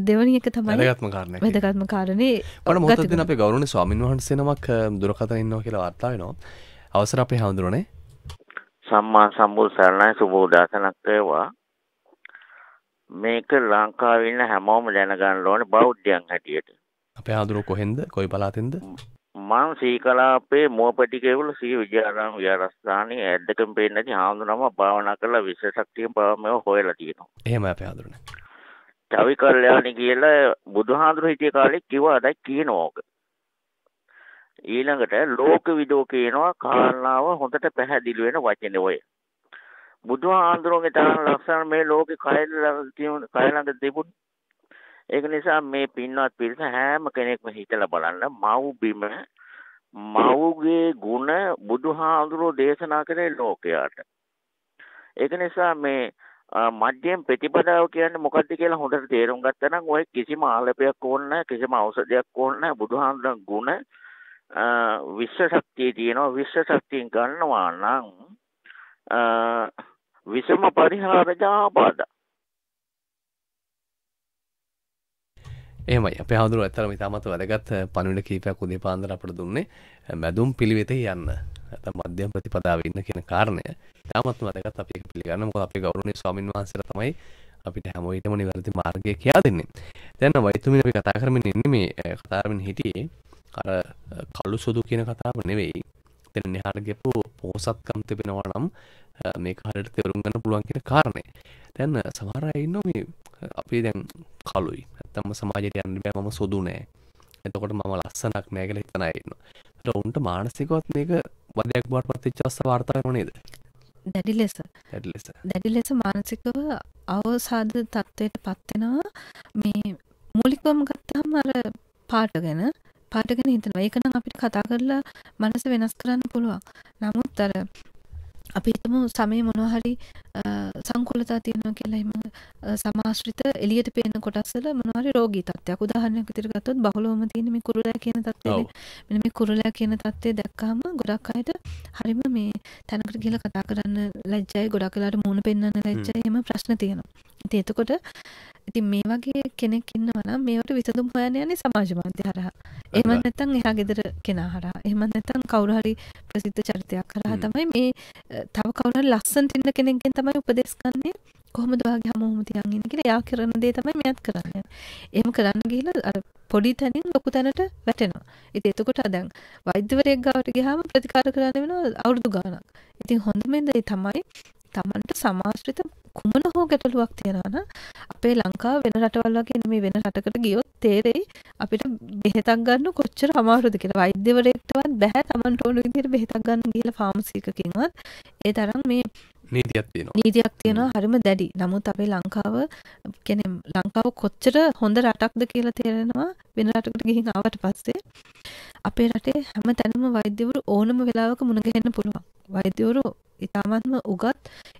දෙවනි එක තමයි වැදගත්ම කාරණය වැදගත්ම කාරණේ මට මොහොතකින් අපේ ගෞරවනීය ස්වාමින් වහන්සේ නමක් දුරකථන ඉන්නවා කියලා වාර්තා වෙනවා අවසර අපේ හැඳුනනේ සම්මා සම්බුදු සරණයි සුබ උදාසනක් වේවා මේක ලංකාවේ ඉන්න හැමෝම දැනගන්න ඕනේ බෞද්ධයන් හැටියට අපේ ආදුර කොහෙන්ද කොයි පළාතෙන්ද මං සීකලාපේ මුවපටිකේවල සී විජාරාම විහාරස්ථානයේ ඇද්දකම් පේන්නේ නැති හාමුදුරනම භාවනා කරලා විශේෂ ශක්තියෙන් බව මේව හොයලා තියෙනවා. එහෙමයි අපේ ආදුරනේ. කවි කල්යاني කියලා බුදුහාඳුර හිටිය කාලේ කිව්වා දැන් කියනෝක. ඊළඟට ලෝක විදෝ කියනවා කාරණාව හොඳට පැහැදිලි වෙන වචනේ ඔය. බුදුහාඳුරගේ තරම් ලක්ෂණ මේ ලෝකේ කය ළඟ තිබුණ ඒක නිසා මේ පින්වත් පිරිස හැම කෙනෙක්ම හිතලා බලන්න මව් බිම මව්ගේ ගුණ බුදුහාඳුරෝ දේශනා කරේ ලෝකයාට ඒක නිසා මේ මධ්‍යම ප්‍රතිපදාව කියන්නේ මොකක්ද කියලා හොඳට තේරුම් ගත්තා නම් ඔය කිසිම ආලපයක් ඕනේ නැහැ කිසිම ඖෂධයක් ඕනේ නැහැ බුදුහාමුදුරන් ගුණ විශ්ව ශක්තිය තියෙනවා විශ්ව ශක්තියෙන් ගන්නවා නම් විසම පරිහාරජ ආපාද එහෙමයි අපේ හඳුරු ඇත්තරම ඉතාමත් වැදගත් පණිවිඩ කීපයක් උදේ පාන්දර අපට දුන්නේ මැදුම් පිළිවෙතේ යන්න ඇත මධ්‍යම ප්‍රතිපදාව ඉන්න කියන කාරණය තාමත් වැදගත් අපි පිළිගන්න මොකද අපේ ගෞරවනීය ස්වාමින් වහන්සේලා තමයි අපිට හැම විටම නිවැරදි මාර්ගය කියලා දෙන්නේ. දැන් වෛතුමින අපි කතා කරමින් ඉන්නේ මේ කතා කරමින් හිටියේ අර කළු සුදු කියන කතාව නෙවෙයි. දැන් එහාට ගියපු පොහසත්කම් තිබෙනවා නම් මේක හරියට තේරුම් ගන්න පුළුවන් කියන කාරණය. දැන් සමහර අය ඉන්නවා මේ අපි දැන් කළුයි. නැත්තම් සමාජයට යන්න බෑ මම සුදු නෑ. එතකොට මම ලස්සනක් නෑ කියලා හිතන අය ඉන්නවා. ඒතර උන්ට මානසිකවත් මේක වදයක් බවට පත්තිච්ච අවස්ථා වාර්තා වෙනව නේද? දැඩි ලෙස දැඩි ලෙස දැඩි ලෙස මානසිකව අවසාද තත්ත්වයට පත් වෙනවා මේ මූලිකවම ගත්තාම අර පාට ගැන පාට ගැන හිතනවා ඒක නම් අපිට කතා කරලා මනස වෙනස් කරන්න පුළුවන් නමුත් අර අපි හිතමු සමේ මොනවා හරි සංකූලතා තියෙනවා කියලා එහෙම සමාශ්‍රිත එළියට පේන කොටස්වල මොනවා හරි රෝගී තත්ත්වයක් උදාහරණයක් විදිහට ගත්තොත් බහුලවම තියෙන මේ කුරුලෑ කියන තත්ත්වය මෙන්න මේ කුරුලෑ කියන තත්ත්වය දැක්කහම ගොඩක් අයට හරිම මේ තැනකට ගිහලා කතා කරන්න ලැජ්ජයි ගොඩක් වෙලාට මූණ පෙන්වන්න ලැජ්ජයි එහෙම ප්‍රශ්න තියෙනවා. ඉතින් එතකොට ඉතින් මේ වගේ කෙනෙක් ඉන්නවා නම් මේවට විසඳුම් හොයන්න යන්නේ සමාජ මාධ්‍ය හරහා. එහෙම නැත්නම් එහා ගෙදර කෙනා හරහා. එහෙම නැත්නම් කවුරු හරි ප්‍රසිද්ධ චරිතයක් හරහා තමයි මේ තව කවුරු හරි ලස්සනට ඉන්න කෙනෙක්ගෙන් තමයි උපදෙස් ගන්නෙ. කොහොමද ඔයාගේ හමුවම තියන් ඉන්නේ කියලා එයා කරන දේ තමයි මෙයත් කරන්නේ. එහෙම කරන්න ගිහලා අර පොඩි තැනින් ලොකු තැනට වැටෙනවා. ඉතින් එතකොට දැන් වෛද්‍යවරයෙක් ගාවට ගියාම ප්‍රතිකාර කරන්න වෙනවා අවුරුදු ගාණක්. ඉතින් හොඳම දේ තමයි තමන්ට සමාශ්‍රිත කුමන හෝ ගැටලුවක් තියෙනවා නම් අපේ ලංකාව වෙන රටවල් වගේ නෙමෙයි වෙන රටකට ගියොත් තේරෙයි අපිට බෙහෙතක් ගන්න කොච්චර අමාරුද කියලා. වෛද්‍යවරයෙක්ටවත් බෑ තමන්ට ඕන විදිහට බෙහෙතක් ගන්න ගිහලා ෆාමසි එකකින්වත් ඒ තරම් මේ නීතියක් තියෙනවා. නීතියක් තියෙනවා හරිම දැඩි. නමුත් අපේ ලංකාව කියන්නේ ලංකාව කොච්චර හොඳ රටක්ද කියලා තේරෙනවා වෙන රටකට ගිහින් ආවට පස්සේ. අපේ රටේ හැම තැනම වෛද්‍යවරු ඕනම වෙලාවක මුණ ගැහෙන්න පුළුවන්. වෛද්‍යවරු ඉතාමත්ම උගත්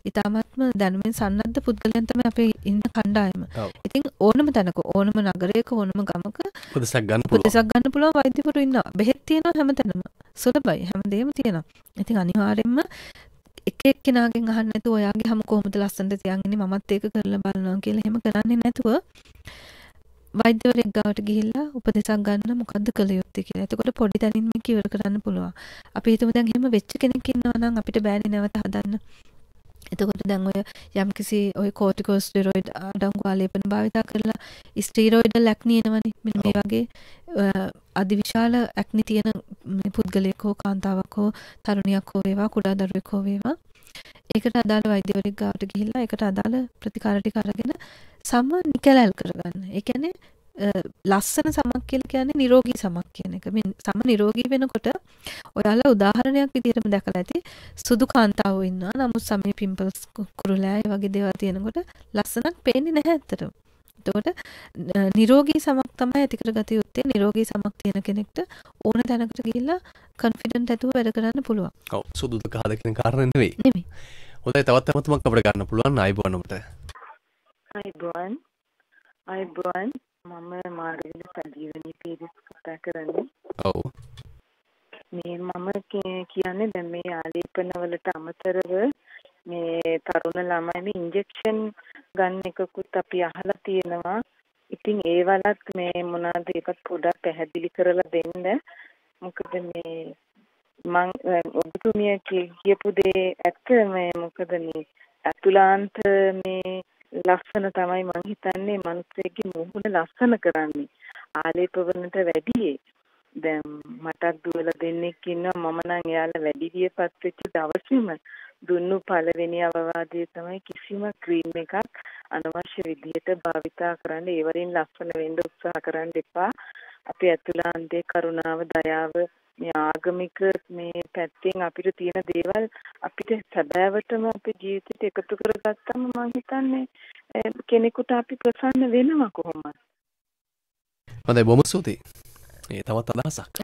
ඉතාමත්ම දැනුමින් සන්නද්ධ පුද්ගලයන් තමයි අපේ ඉන්න කණ්ඩායම. ඉතින් ඕනම තැනක ඕනම නගරයක ඕනම ගමක උපදෙසක් ගන්න පුළුවන්. උපදෙසක් ගන්න පුළුවන් වෛද්‍යවරු ඉන්නවා. බෙහෙත් තියෙනවා හැමතැනම. සුලභයි හැමදේම තියෙනවා. ඉතින් අනිවාර්යයෙන්ම එක එක්කෙනාගෙන් අහන්න නැතුව ඔයාගේ හැම කොහොමද ලස්සනට තියාගෙන මමත් ඒක කරලා බලනවා කියලා එහෙම කරන්නේ නැතුව වෛද්‍යවරයෙක් ගාවට ගිහිල්ලා උපදෙසක් ගන්න මොකද්ද කළ යුත්තේ කියලා. එතකොට පොඩි තැනින් මේක ඉවර කරන්න පුළුවන්. අපි හිතමු දැන් එහෙම වෙච්ච කෙනෙක් ඉන්නවා නම් අපිට බෑනේ නැවත හදන්න. එතකොට දැන් ඔය යම්කිසි ඔය කෝටිකෝස්ටෙරොයිඩ් අඩංගු ආලේපන භාවිතා කරලා ස්ටීරොයිඩල් ඇක්නි එනවනේ මෙන්න මේ වගේ අධිවිශාල ඇක්නි තියෙන මේ පුද්ගලයෙක් හෝ කාන්තාවක් හෝ තරුණියක් හෝ වේවා කුඩා දරුවෙක් හෝ වේවා ඒකට අදාළ වෛද්‍යවරයෙක් ගාවට ගිහිල්ලා ඒකට අදාළ ප්‍රතිකාර ටික අරගෙන සම නිකලැල් කරගන්න එකනේ ලස්සන සමක් කියල කියන්නේ නිරෝගී සමක් කියන එක සම නිරෝගී වෙනකොට ඔයාලා උදාහරණයක් විදිහටම දැකලා ඇති සුදු කාන්තාව ඉන්නවා නමුත් සමේ පිම්පල්ස් කුරුලෑය වගේ දේවල් තියෙනකොට ලස්සනක් පේන්නේ නැහැ ඇත්තටම. එතකොට නිරෝගී සමක් තමයි ඇති කරගත යුත්තේ නිරෝගී සමක් තියෙන කෙනෙක්ට ඕන තැනකට ගිහිල්ලා කන්ෆිඩන්ට් ඇතුව වැඩ කරන්න පුළුවන්. ඔව් සුදුද කහද කියන කාරණේ නෙවෙයි. නෙමෙයි. හොඳයි තවත් අමතමක් අපිට ගන්න පුළුවන් ආයිබෝනකට. හයි බොන් අයි බොන් මම මාර්ගල සජීවනයකේදී කතා කරන්නේ ඔව් මේ මම කියන්නේ දැන් මේ ආලේපනවලට අමතරව මේ තරුණ ළමයි මේ ඉන්ජෙක්ෂන් ගන්න එකකුත් අපි අහලා තියෙනවා ඉතින් ඒවලත් මේ මොනවාද ඒකත් පොඩක් පැහැදිලි කරලා දෙන්න මොකද මේ මං ඔබතුමිය කියපු දේ ඇත්ත මේ මොකද මේ අතුලාන්ත මේ ලස්සන තමයි මං හිතන්නේ මිනිස්සෙක්ගේ මූහුණ ලස්සන කරන්නේ ආලේපවලට වැඩියේ දැන් මටත් දුවලා දෙන්නෙක් ඉන්නවා මම නම් එයාලා වැඩි වියපත් වෙච්ච දවසේම දුන්නු පළවෙනි අවවාදය තමයි කිසිම ක්‍රීම් එකක් අනවශ්‍ය විදිහට භාවිතා කරන්න ඒවලින් ලස්සන වෙන්න උත්සාහ කරන්න එපා අපේ අතුලාන්තේ කරුණාව දයාව මේ ආගමික මේ පැත්තෙන් අපිට තියෙන දේවල් අපිට සැබෑවටම අපේ ජීවිතයට එකතු කරගත්තම මම හිතන්නේ කෙනෙකුට අපි ප්‍රසන්න වෙනවා කොහොමද හොඳයි බොහොම ස්තුතියි ඒ තවත් අදහසක්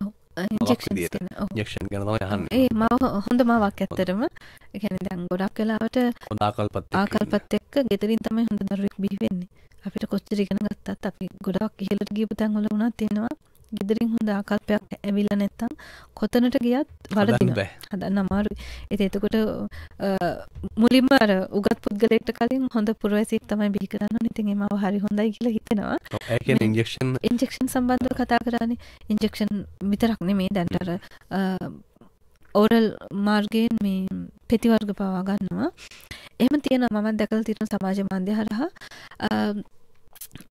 ජක්ෂන් ගැන තමයි අහන්නේ ඒ මම හොඳ මාවක් ඇත්තටම ඒ කියන්නේ දැන් ගොඩක් වෙලාවට හොඳ ආකල්පත් ආකල්පත් එක්ක ගෙදරින් තමයි හොඳ දරුවෙක් බිහි වෙන්නේ අපිට කොච්චර ඉගෙන ගත්තත් අපි ගොඩක් ඉහළට ගියපු තැන් වල වුණා තියෙනවා ගෙදරින් හොඳ ආකල්පයක් ඇවිල නැත්තම් කොතනට ගියත් වරදින හදන්න අමාරු එති එතකොට මුලින්ම අර උගත් පුද්ගලෙක්ට කලින් හොඳ පුරවැසික් තමයි බිහි කරන්න ඉතින් එම හරි හොඳයි කියලා හිතෙනවා ඉන්ජෙක්ෂන් ඉන්ජෙක්ෂන් සම්බන්ධව කතා කරන්නේ ඉන්ජෙක්ෂන් විතරක් නෙමේ දැන්ට අර ඕරල් මාර්ගයෙන් මේ පෙතිවර්ග පවා ගන්නවා එහෙම තියෙන මමත් දැකලා තියෙන සමාජ මාධ්‍ය හරහා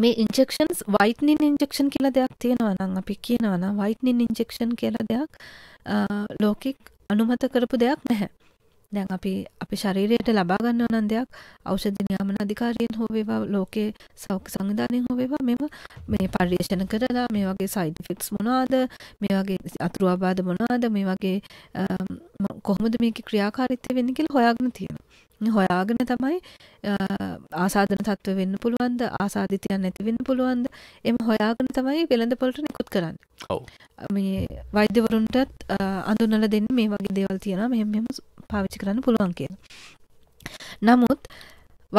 මේ ඉන්ජෙක්ෂන්ස් වයිට්නින් ඉන්ජෙක්ෂන් කියලා දෙයක් තියෙනවා නම් අපි කියනවා නම් වයිට්නින් ඉන්ජෙක්ෂන් කියලා දෙයක් ලෝකෙක් අනුමත කරපු දෙයක් නැහැ. දැන් අපි අපි ශරීරයට ලබා ගන්න ඕන දෙයක් ඖෂධ නියාමන අධිකාරියෙන් හෝ වේවා ලෝකේ සෞඛ්‍ය සංවිධානයෙන් හෝ වේවා මේව මේ පරිශන කරලා මේ වගේ සයිඩ් ඉෆෙක්ට්ස් මොනවාද මේ වගේ අතුරු ආබාධ මොනවාද මේ වගේ කොහොමද මේකේ ක්‍රියාකාරීත්වය වෙන්නේ කියලා හොයාගෙන තියෙනවා. හොයාගෙන තමයි ආසාදන තත්ත්ව වෙන්න පුළුවන්ද ආසාධිතයන් නැති වෙන්න පුළුවන්ද එම හොයාගෙන තමයි වෙළඳ පොලට නිකුත් කරන්න මේ වෛද්‍යවරුන්ටත් අඳුනල දෙන්න මේ වගේ දේවල් තියෙනවා මෙහෙම මෙම පාවිච්චි කරන්න පුළුවන් කියන නමුත්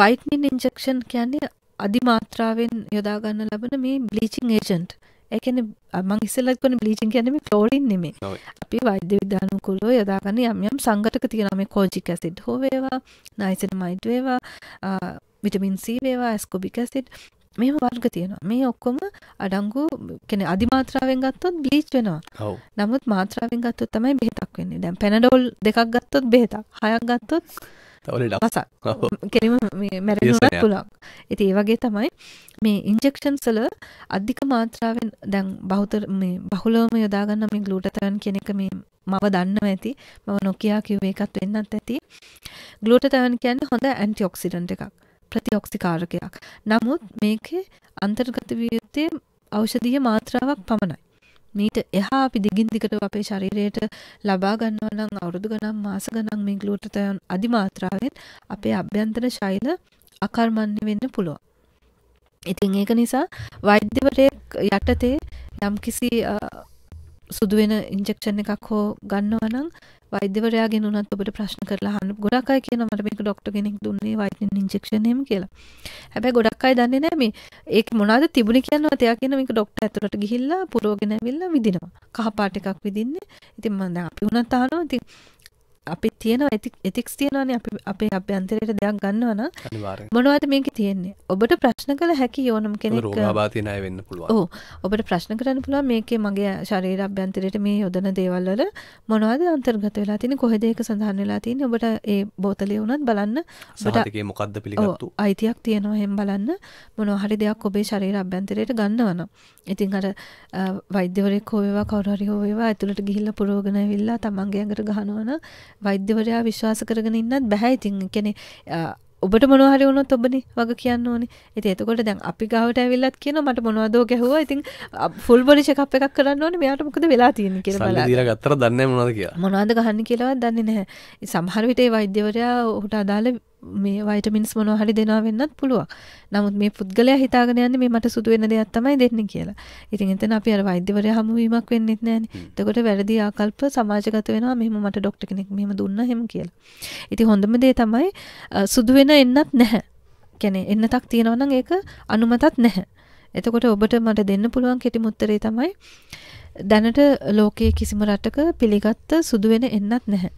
වයිට්මින් ඉන්ජෙක්ෂන් කියන්නේ අධිමාත්‍රාවෙන් යොදාගන්න ලබන මේ බ්ලීචිං ඒජන්ට් ඒ කියන්නේ මම ඉස්සෙල්ලත් කියන්නේ බ්ලීචින් කියන්නේ මේ ක්ලෝරින් නෙමෙයි. අපි වෛද්‍ය විද්‍යානුකූලව යදාගන්න යම් යම් සංඝටක තියෙනවා මේ කොජික් ඇසිඩ් හෝ වේවා, නයිසිනමයිඩ් වේවා, විටමින් C වේවා, ඇස්කෝබික් ඇසිඩ් මේව වර්ග තියෙනවා. මේ ඔක්කොම අඩංගු කියන්නේ අදි මාත්‍රාවෙන් ගත්තොත් බ්ලීච් වෙනවා. ඔව්. නමුත් මාත්‍රාවෙන් ගත්තොත් තමයි බෙහෙතක් වෙන්නේ. දැන් පැනඩෝල් දෙකක් ගත්තොත් බෙහෙතක්. හයක් ගත්තොත් තවල පසක් කෙනම මැරෙනත් පුළන් ඇති ඒ වගේ තමයි මේ ඉන්ජෙක්ෂන් සල අධික මාත්‍රාවෙන් දැන් බෞතර මේ බහුලවම යොදාගන්න මේ ගලූටතයන් කෙනෙක මේ මව දන්නව ඇති මව නොකයා කිව්වේ එකත් වෙන්නත් ඇති ගලූටතයන් කියන්න හොඳ ඇන්ටිඔක්සිඩන්ට එකක් ප්‍රතිඔක්සිකාරකයක් නමුත් මේකේ අන්තර්ගත වියත්තේ ඖෂධීය මාත්‍රාවක් පමණයි මීට එහා අපි දිගින් දිගටම අපේ ශරීරයට ලබා ගන්නවා නම් අවුරුදු ගණන් මාස ගණන් මේ ග්ලූටතයන් අධි මාත්‍රාවෙන් අපේ අභ්‍යන්තර ශෛල අකර්මණ්‍ය වෙන්න පුළුවන්. ඉතින් ඒක නිසා වෛද්‍යවරයෙක් යටතේ යම්කිසි සුදු වෙන ඉන්ජෙක්ෂන් එකක් හෝ ගන්නවා නම් වෛද්‍යවරයාගෙන් උනත් ඔබට ප්‍රශ්න කරලා අහන්න. ගොඩක් අය කියනවා මට මේක ડોක්ටර් කෙනෙක් දුන්නේ වයිට්නින් ඉන්ජෙක්ෂන් එහෙම කියලා. හැබැයි ගොඩක් අය දන්නේ නැහැ මේ ඒක මොනවද තිබුණේ කියනවා. එයා කියන මේක ડોක්ටර් ඇතුළට ගිහිල්ලා පුරවගෙන ඇවිල්ලා විදිනවා. කහ පාට එකක් විදින්නේ. ඉතින් මම දැන් අපි උනත් අහනවා. ඉතින් අපි තියෙන එතික්ස් තියෙනවානේ අපි අපේ අභ්‍යන්තරයට දෙයක් ගන්නවා නම් මොනවද මේකේ තියෙන්නේ? ඔබට ප්‍රශ්න කළ හැකි ඕනම කෙනෙක් රෝගාබාධින අය වෙන්න පුළුවන්. ඔව්. ඔබට ප්‍රශ්න කරන්න පුළුවන් මේකේ මගේ ශරීර අභ්‍යන්තරයට මේ යොදන දේවල් වල මොනවද අන්තර්ගත වෙලා තියෙන්නේ? කොහෙද ඒක සඳහන් වෙලා තියෙන්නේ? ඔබට ඒ බෝතලේ වුණත් බලන්න ඔබට මොකද්ද පිළිගත්තු? අයිතියක් තියෙනවා එහෙම බලන්න මොනවා හරි දෙයක් ඔබේ ශරීර අභ්‍යන්තරයට ගන්නවා නම්. ඉතින් අර වෛද්‍යවරයෙක් හෝ වේවා කවුරු හරි හෝ වේවා ඇතුළට ගිහිල්ලා පුරවගෙන ඇවිල්ලා තමන්ගේ ඇඟට ගහනවා නම් වෛද්‍යවරයා විශ්වාස කරගෙන ඉන්නත් බැහැ ඉතින් කියන්නේ ඔබට මොනවා හරි වුණොත් ඔබනේ වග කියන්න ඕනේ. ඉතින් එතකොට දැන් අපි ගාවට ඇවිල්ලත් කියනවා මට මොනවදෝ ගැහුවා. ඉතින් ෆුල් බොඩි චෙකප් එකක් කරන්න ඕනේ. මෙයාට මොකද වෙලා තියෙන්නේ කියලා බලන්න. සල්ලි දීලා ගත්තට දන්නේ මොනවද කියලා. මොනවද ගහන්නේ කියලාවත් දන්නේ නැහැ. සමහර විට ඒ වෛද්‍යවරයා ඔහුට අදාළ මේ වයිටමින්ස් මොනව හරි දෙනවා වෙන්නත් පුළුවන්. නමුත් මේ පුද්ගලයා හිතාගෙන යන්නේ මේ මට සුදු වෙන දෙයක් තමයි දෙන්නේ කියලා. ඉතින් එතන අපි අර වෛද්‍යවරයා හමු වීමක් වෙන්නෙත් නැහනේ. එතකොට වැරදි ආකල්ප සමාජගත වෙනවා මෙහෙම මට ડોක්ටර් කෙනෙක් මෙහෙම දුන්නා එහෙම කියලා. ඉතින් හොඳම දේ තමයි සුදු වෙන එන්නත් නැහැ. කියන්නේ එන්නතක් තියෙනවා නම් ඒක අනුමතත් නැහැ. එතකොට ඔබට මට දෙන්න පුළුවන් කෙටිම උත්තරේ තමයි දැනට ලෝකයේ කිසිම රටක පිළිගත්ත සුදු වෙන එන්නත් නැහැ.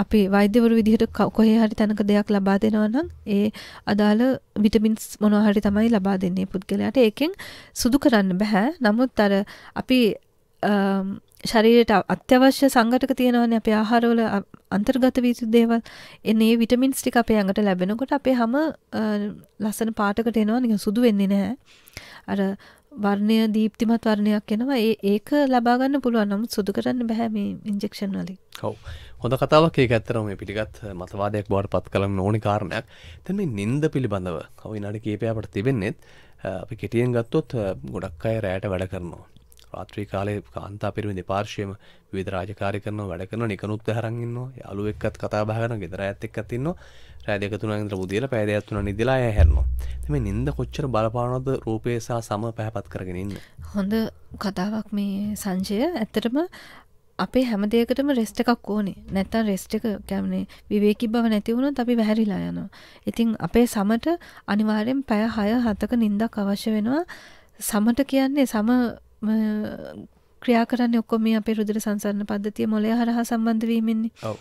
අපි වෛද්‍යවරු විදිහට කොහේ හරි තැනක දෙයක් ලබා දෙනවා නම් ඒ අදාළ විටමින්ස් මොනවා හරි තමයි ලබා දෙන්නේ පුද්ගලයාට. ඒකෙන් සුදු කරන්න බෑ. නමුත් අර අපි ශරීරයට අත්‍යවශ්‍ය සංඝටක තියෙනවනේ අපේ ආහාරවල අන්තර්ගත වී සිදු දේවල්. එනේ විටමින්ස් ටික අපේ ඇඟට ලැබෙනකොට අපේ හැම ලස්සන පාටකට එනවා නිකන් සුදු වෙන්නේ නැහැ. අර වර්ණය දීප්තිමත් වර්ණයක් එනවා ඒ ඒක ලබාගන්න පුළුවන් නමුත් සුදු කරන්න බැහැ මේ ඉන්ජෙක්ෂන් වලින් හව හොඳ කතාවක් ඒ ඇත්තරම මේ පිටිගත් මතවාදයක් බවට පත් කළම ඕනි කාරණයක් තැන් මේ නින්ද පිළිබඳව කවයි නඩ කේපයාපට තිබෙන්නේෙත් අපි කෙටියෙන් ගත්තොත් ගොඩක් අය රෑට වැඩ කරනවා රාත්‍රී කාලේ කාන්තා පිරිමි දෙපාර්ශයම විධ රාජකාරය කරන වැඩ කරන නිකනුත් හරන්න්නවා යාලු එක්කත් කතා භාගන ගෙදර ඇත් එක්කතින්න රෑදකතුන ඉදර පුදියල පැදයක්ත්තුන නිදිලා හැරනවා තම නින්ද කොච්චර බලපානොද රූපයසා සම පැහපත් කරගෙනන්න හොඳ කතාවක් මේ සංජය ඇත්තටම අපේ හැම දෙයකටම රෙස්ට එකක් ඕනේ නැත්තන් රෙස්ට එක කැමනේ විවේකි බව නැතිවුණොත් අපි වැහැරිලා යනවා. ඉතින් අපේ සමට අනිවාර්යෙන් පැය හය හතක නින්දක් අවශ්‍ය වෙනවා සමට කියන්නේ සම ක්‍රියා කරන්න ඔක්කොම මේ අපේ රුධිර සංසරණ පද්ධතිය මොළය හරහා සම්බන්ධ වීමෙන්නේ.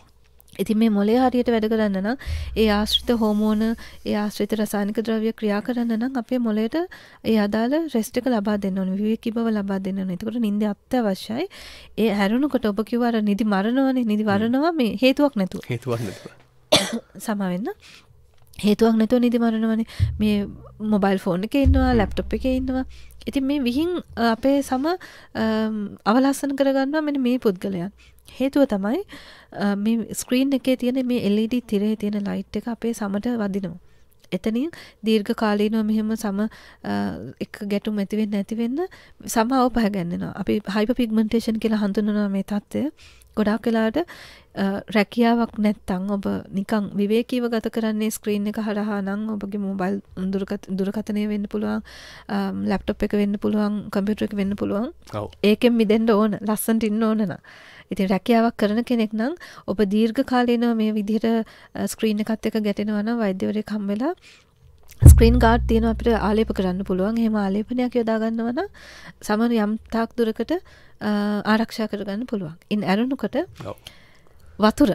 ඉතින් මේ මොලේ හරියට වැඩ කරන්න නම් ඒ ආශ්‍රිත හෝමෝන ඒ ආශ්‍රිත රසායනික ද්‍රව්‍ය ක්‍රියා කරන්න නම් අපේ මොලේට ඒ අදාළ රෙස්ට් එක ලබා දෙන්න ඕනේ විවේකී බව ලබා දෙන්න ඕනේ. එතකොට නිින්ද අත්‍යවශ්‍යයි. ඒ හැරුණකොට ඔබ කිව්වා අර නිදි මරනවනේ නිදි වරනවා මේ හේතුවක් නැතුව. හේතුවක් නැතුව. සමාවෙන්න. හේතුවක් නැතුව නිදි මරනවනේ. මේ මොබයිල් ෆෝන් එකේ ඉන්නවා, ලැප්ටොප් එකේ ඉන්නවා. ඉතින් මේ විහින් අපේ සම අවලස්සන කරගන්නවා මෙන මේ පුද්ගලයන් හේතුව තමයි මේ ස්ක්‍රීන් එකේ තියෙන මේ එල්ඩ තිරේ තියෙන ලයිට් එක අපේ සමට වදිනවා එතනින් දීර්ඝ කාලීනව මෙහෙම සම එක ගැටුම් ඇති වෙන්න ඇති වෙන්න සමහව පහගන්නවා. අපි හයිපර් පිග්මන්ටේෂන් කියලා හඳුන්වනවා මේ தත්ත්වය. ගොඩාක් වෙලාට රැකියාවක් නැත්තං ඔබ නිකං විවේකීව ගත කරන්නේ ස්ක්‍රීන් එක හරහා නම් ඔබගේ මොබයිල් දුරකතනය වෙන්න පුළුවන් ලැප්ටොප් එක වෙන්න පුළුවන් කම්පියුටර එක වෙන්න පුළුවන් ඒකෙන් මිදෙන්ට ඕන ලස්සන්ට ඉන්න ඕනන ඉතින් රැකියාවක් කරන කෙනෙක් නම් ඔබ දීර්ඝ කාලීනව මේ විදිහට ස්ක්‍රීන් එකත් එක්ක ගැටෙනවා නම් වෛද්‍යවරයෙක් හම්බෙලා ස්ක්‍රීන් ගාඩ් තියෙන අපිට ආලේප කරන්න පුළුවන් එහෙම ආලේපනයක් යොදාගන්නවන සමර යම්තාක් දුරකට ආරක්ෂා කරගන්න පුළුවන් ඉන් ඇරුණුකට වතුර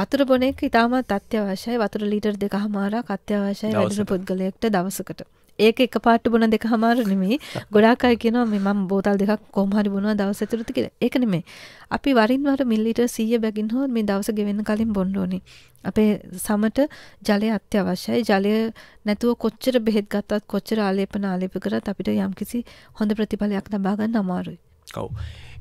වතුර බොනෙක් ඉතාමත් අත්‍යවශ්‍යයි වතුර ලීටර් දෙක හමාරක් අත්‍යවශ්‍යයි වැඩන පුද්ගලයෙක්ට දවසකට ඒක එකපාරට බොන දෙක හමාරු නෙමෙයි. ගොඩාක් අය කියනවා මේ මම බෝතල් දෙකක් කොහොම හරි බොනවා දවස් ඇතුළත කියලා. ඒක නෙමෙයි. අපි වරින් වර මිලිලීටර් 100 බැගින් හෝ මේ දවස ගෙවෙන්න කලින් බොන්න ඕනේ. අපේ සමට ජලය අත්‍යවශ්‍යයි. ජලය නැතුව කොච්චර බෙහෙත් ගත්තත් කොච්චර ආලේපන ආලේප කරත් අපිට යම්කිසි හොඳ ප්‍රතිඵලයක් ලබා ගන්න අමාරුයි. ඔව්.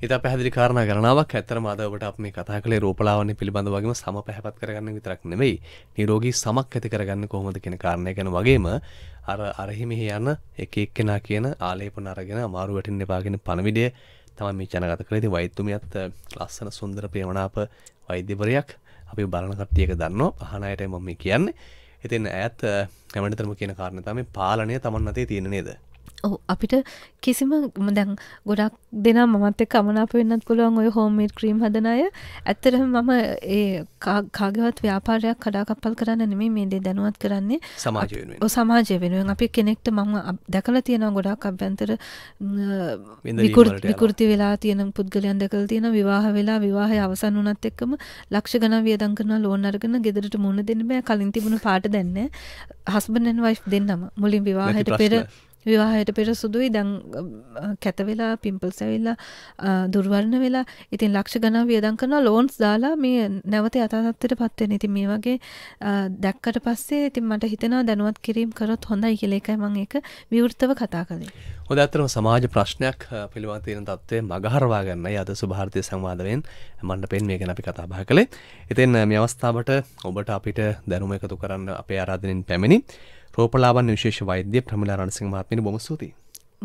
ඉතා පැහදිලි කාරණ ගණනාවක් ඇතර මදවට අප මේ කතා කළේ රෝපලාවන පිළිබඳ වගේම සම පැහැපත් කරගන්න විතරක් නෙවෙයි නිරෝගී සමක් ඇති කරගන්න කොහොමද කෙන කාරණය ගැන වගේම අර අරහිමිහි යන්න එක එක්කෙනා කියන ආලේපන අරගෙන අමාරු වැටින් එපාගෙන පණවිඩිය තම මේ ජනගත කරති වෛත්තුමියත් ලස්සන සුන්දර ප්‍රේමණාප වෛද්‍යවරයක් අපි බලන කට්ටියක දන්න පහනයට මම කියන්නේ ඉතින් ඇත් හැමටතරම කියන කාරණ තම පාලනය තමන් අතේ තියෙන නේද අපිට කිසිම දැන් ගොඩක් දෙනා මමත් එක් කමනාප වෙන්නත් පුළුවන් ඔය හෝමේඩ් ක්‍රීම් හදන අය ඇත්තටම මම ඒ කාගවත් ව්‍යාපාරයක් කඩාකප්පල් කරන්න නෙමෙයි මේ දේ දැනුවත් කරන්නේ සමාජ වෙනුවෙන් ඔව් සමාජය වෙනුවෙන් අපි කෙනෙක්ට මම දැකලා තියෙනවා ගොඩක් අභ්‍යන්තර විකෘති වෙලා තියෙන පුද්ගලයන් දැකලා තියෙනවා විවාහ වෙලා විවාහය අවසන් වුණත් එක්කම ලක්ෂ ගණන් වියදම් කරන ලෝන් අරගෙන ගෙදරට මුණ දෙන්න බෑ කලින් තිබුණ පාට දැන්නේ හස්බන්ඩ් ඇන්ඩ් වයිෆ් දෙන්නම මුලින් විවාහයට පෙර විවාහයට පෙර සුදුයි දැන් කැතවෙලා පිම්පල් සැවිල්ලා දුර්වර්ණ වෙලා ඉතින් ලක්ෂ ගනා වියදන් කරනවා ලෝන්ස් දාලා මේ නැවත යථාතත්වයට පත්වෙන ඉතින් මේ වගේ දැක්කට පස්සේ ඉතින් මට හිතෙනවා දැනුවත් කිරීම් කරොත් හොඳයි කියලා එකයි මම ඒක විවෘතව කතා කළේ හොඳ ඇත්තටම සමාජ ප්‍රශ්නයක් පිළිබඳ තියෙන තත්ත්වය මගහරවා ගන්නයි අද සුභාර්ථය සංවාදයෙන් මණ්ඩපෙන් මේ ගැන අපි කතා බහ කළේ ඉතින් මේ අවස්ථාවට ඔබට අපිට දැනුම එකතු කරන්න අපේ ආරාධනෙන් පැමිණි රෝපලාබන් විශේෂ වෛද්‍ය ප්‍රමිලා රණසිංහ මහත්මිය බොහොම ස්තුතියි.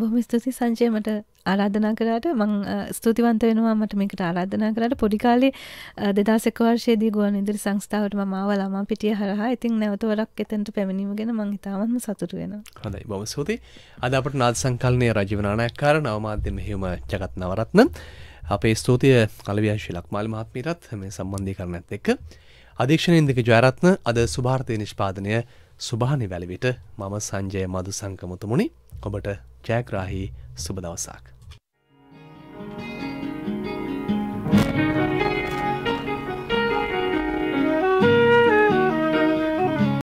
බොහොම ස්තුතියි සංජය මට ආරාධනා කරාට මං ස්තුතිවන්ත වෙනවා මට මේකට ආරාධනා කරාට පොඩි කාලේ 2001 වර්ෂයේදී ගුවන් විදුලි සංස්ථාවට මම ආවා ළමා පිටිය හරහා. ඉතින් නැවත වරක් එතනට පැමිණීම ගැන මං ඉතාමත්ම සතුටු වෙනවා. හොඳයි බොහොම ස්තුතියි. අද අපට නාද සංකලනයේ රජිව නානායක්කාර නවමාධ්‍ය මෙහෙයුම ජගත් නවරත්න අපේ ස්තුතිය කලවියා ශ්‍රී ලක්මාලි මහත්මියටත් මේ සම්බන්ධීකරණත් එක්ක අධීක්ෂණයෙන් දෙක ජයරත්න අද සුභාර්ථය නිෂ්පාදනය සුභානි වැලිවිට මම සංජය මදු සංකමතුමුණි ඔබට ජයග්‍රාහි සුබදවසාක්. Thank you.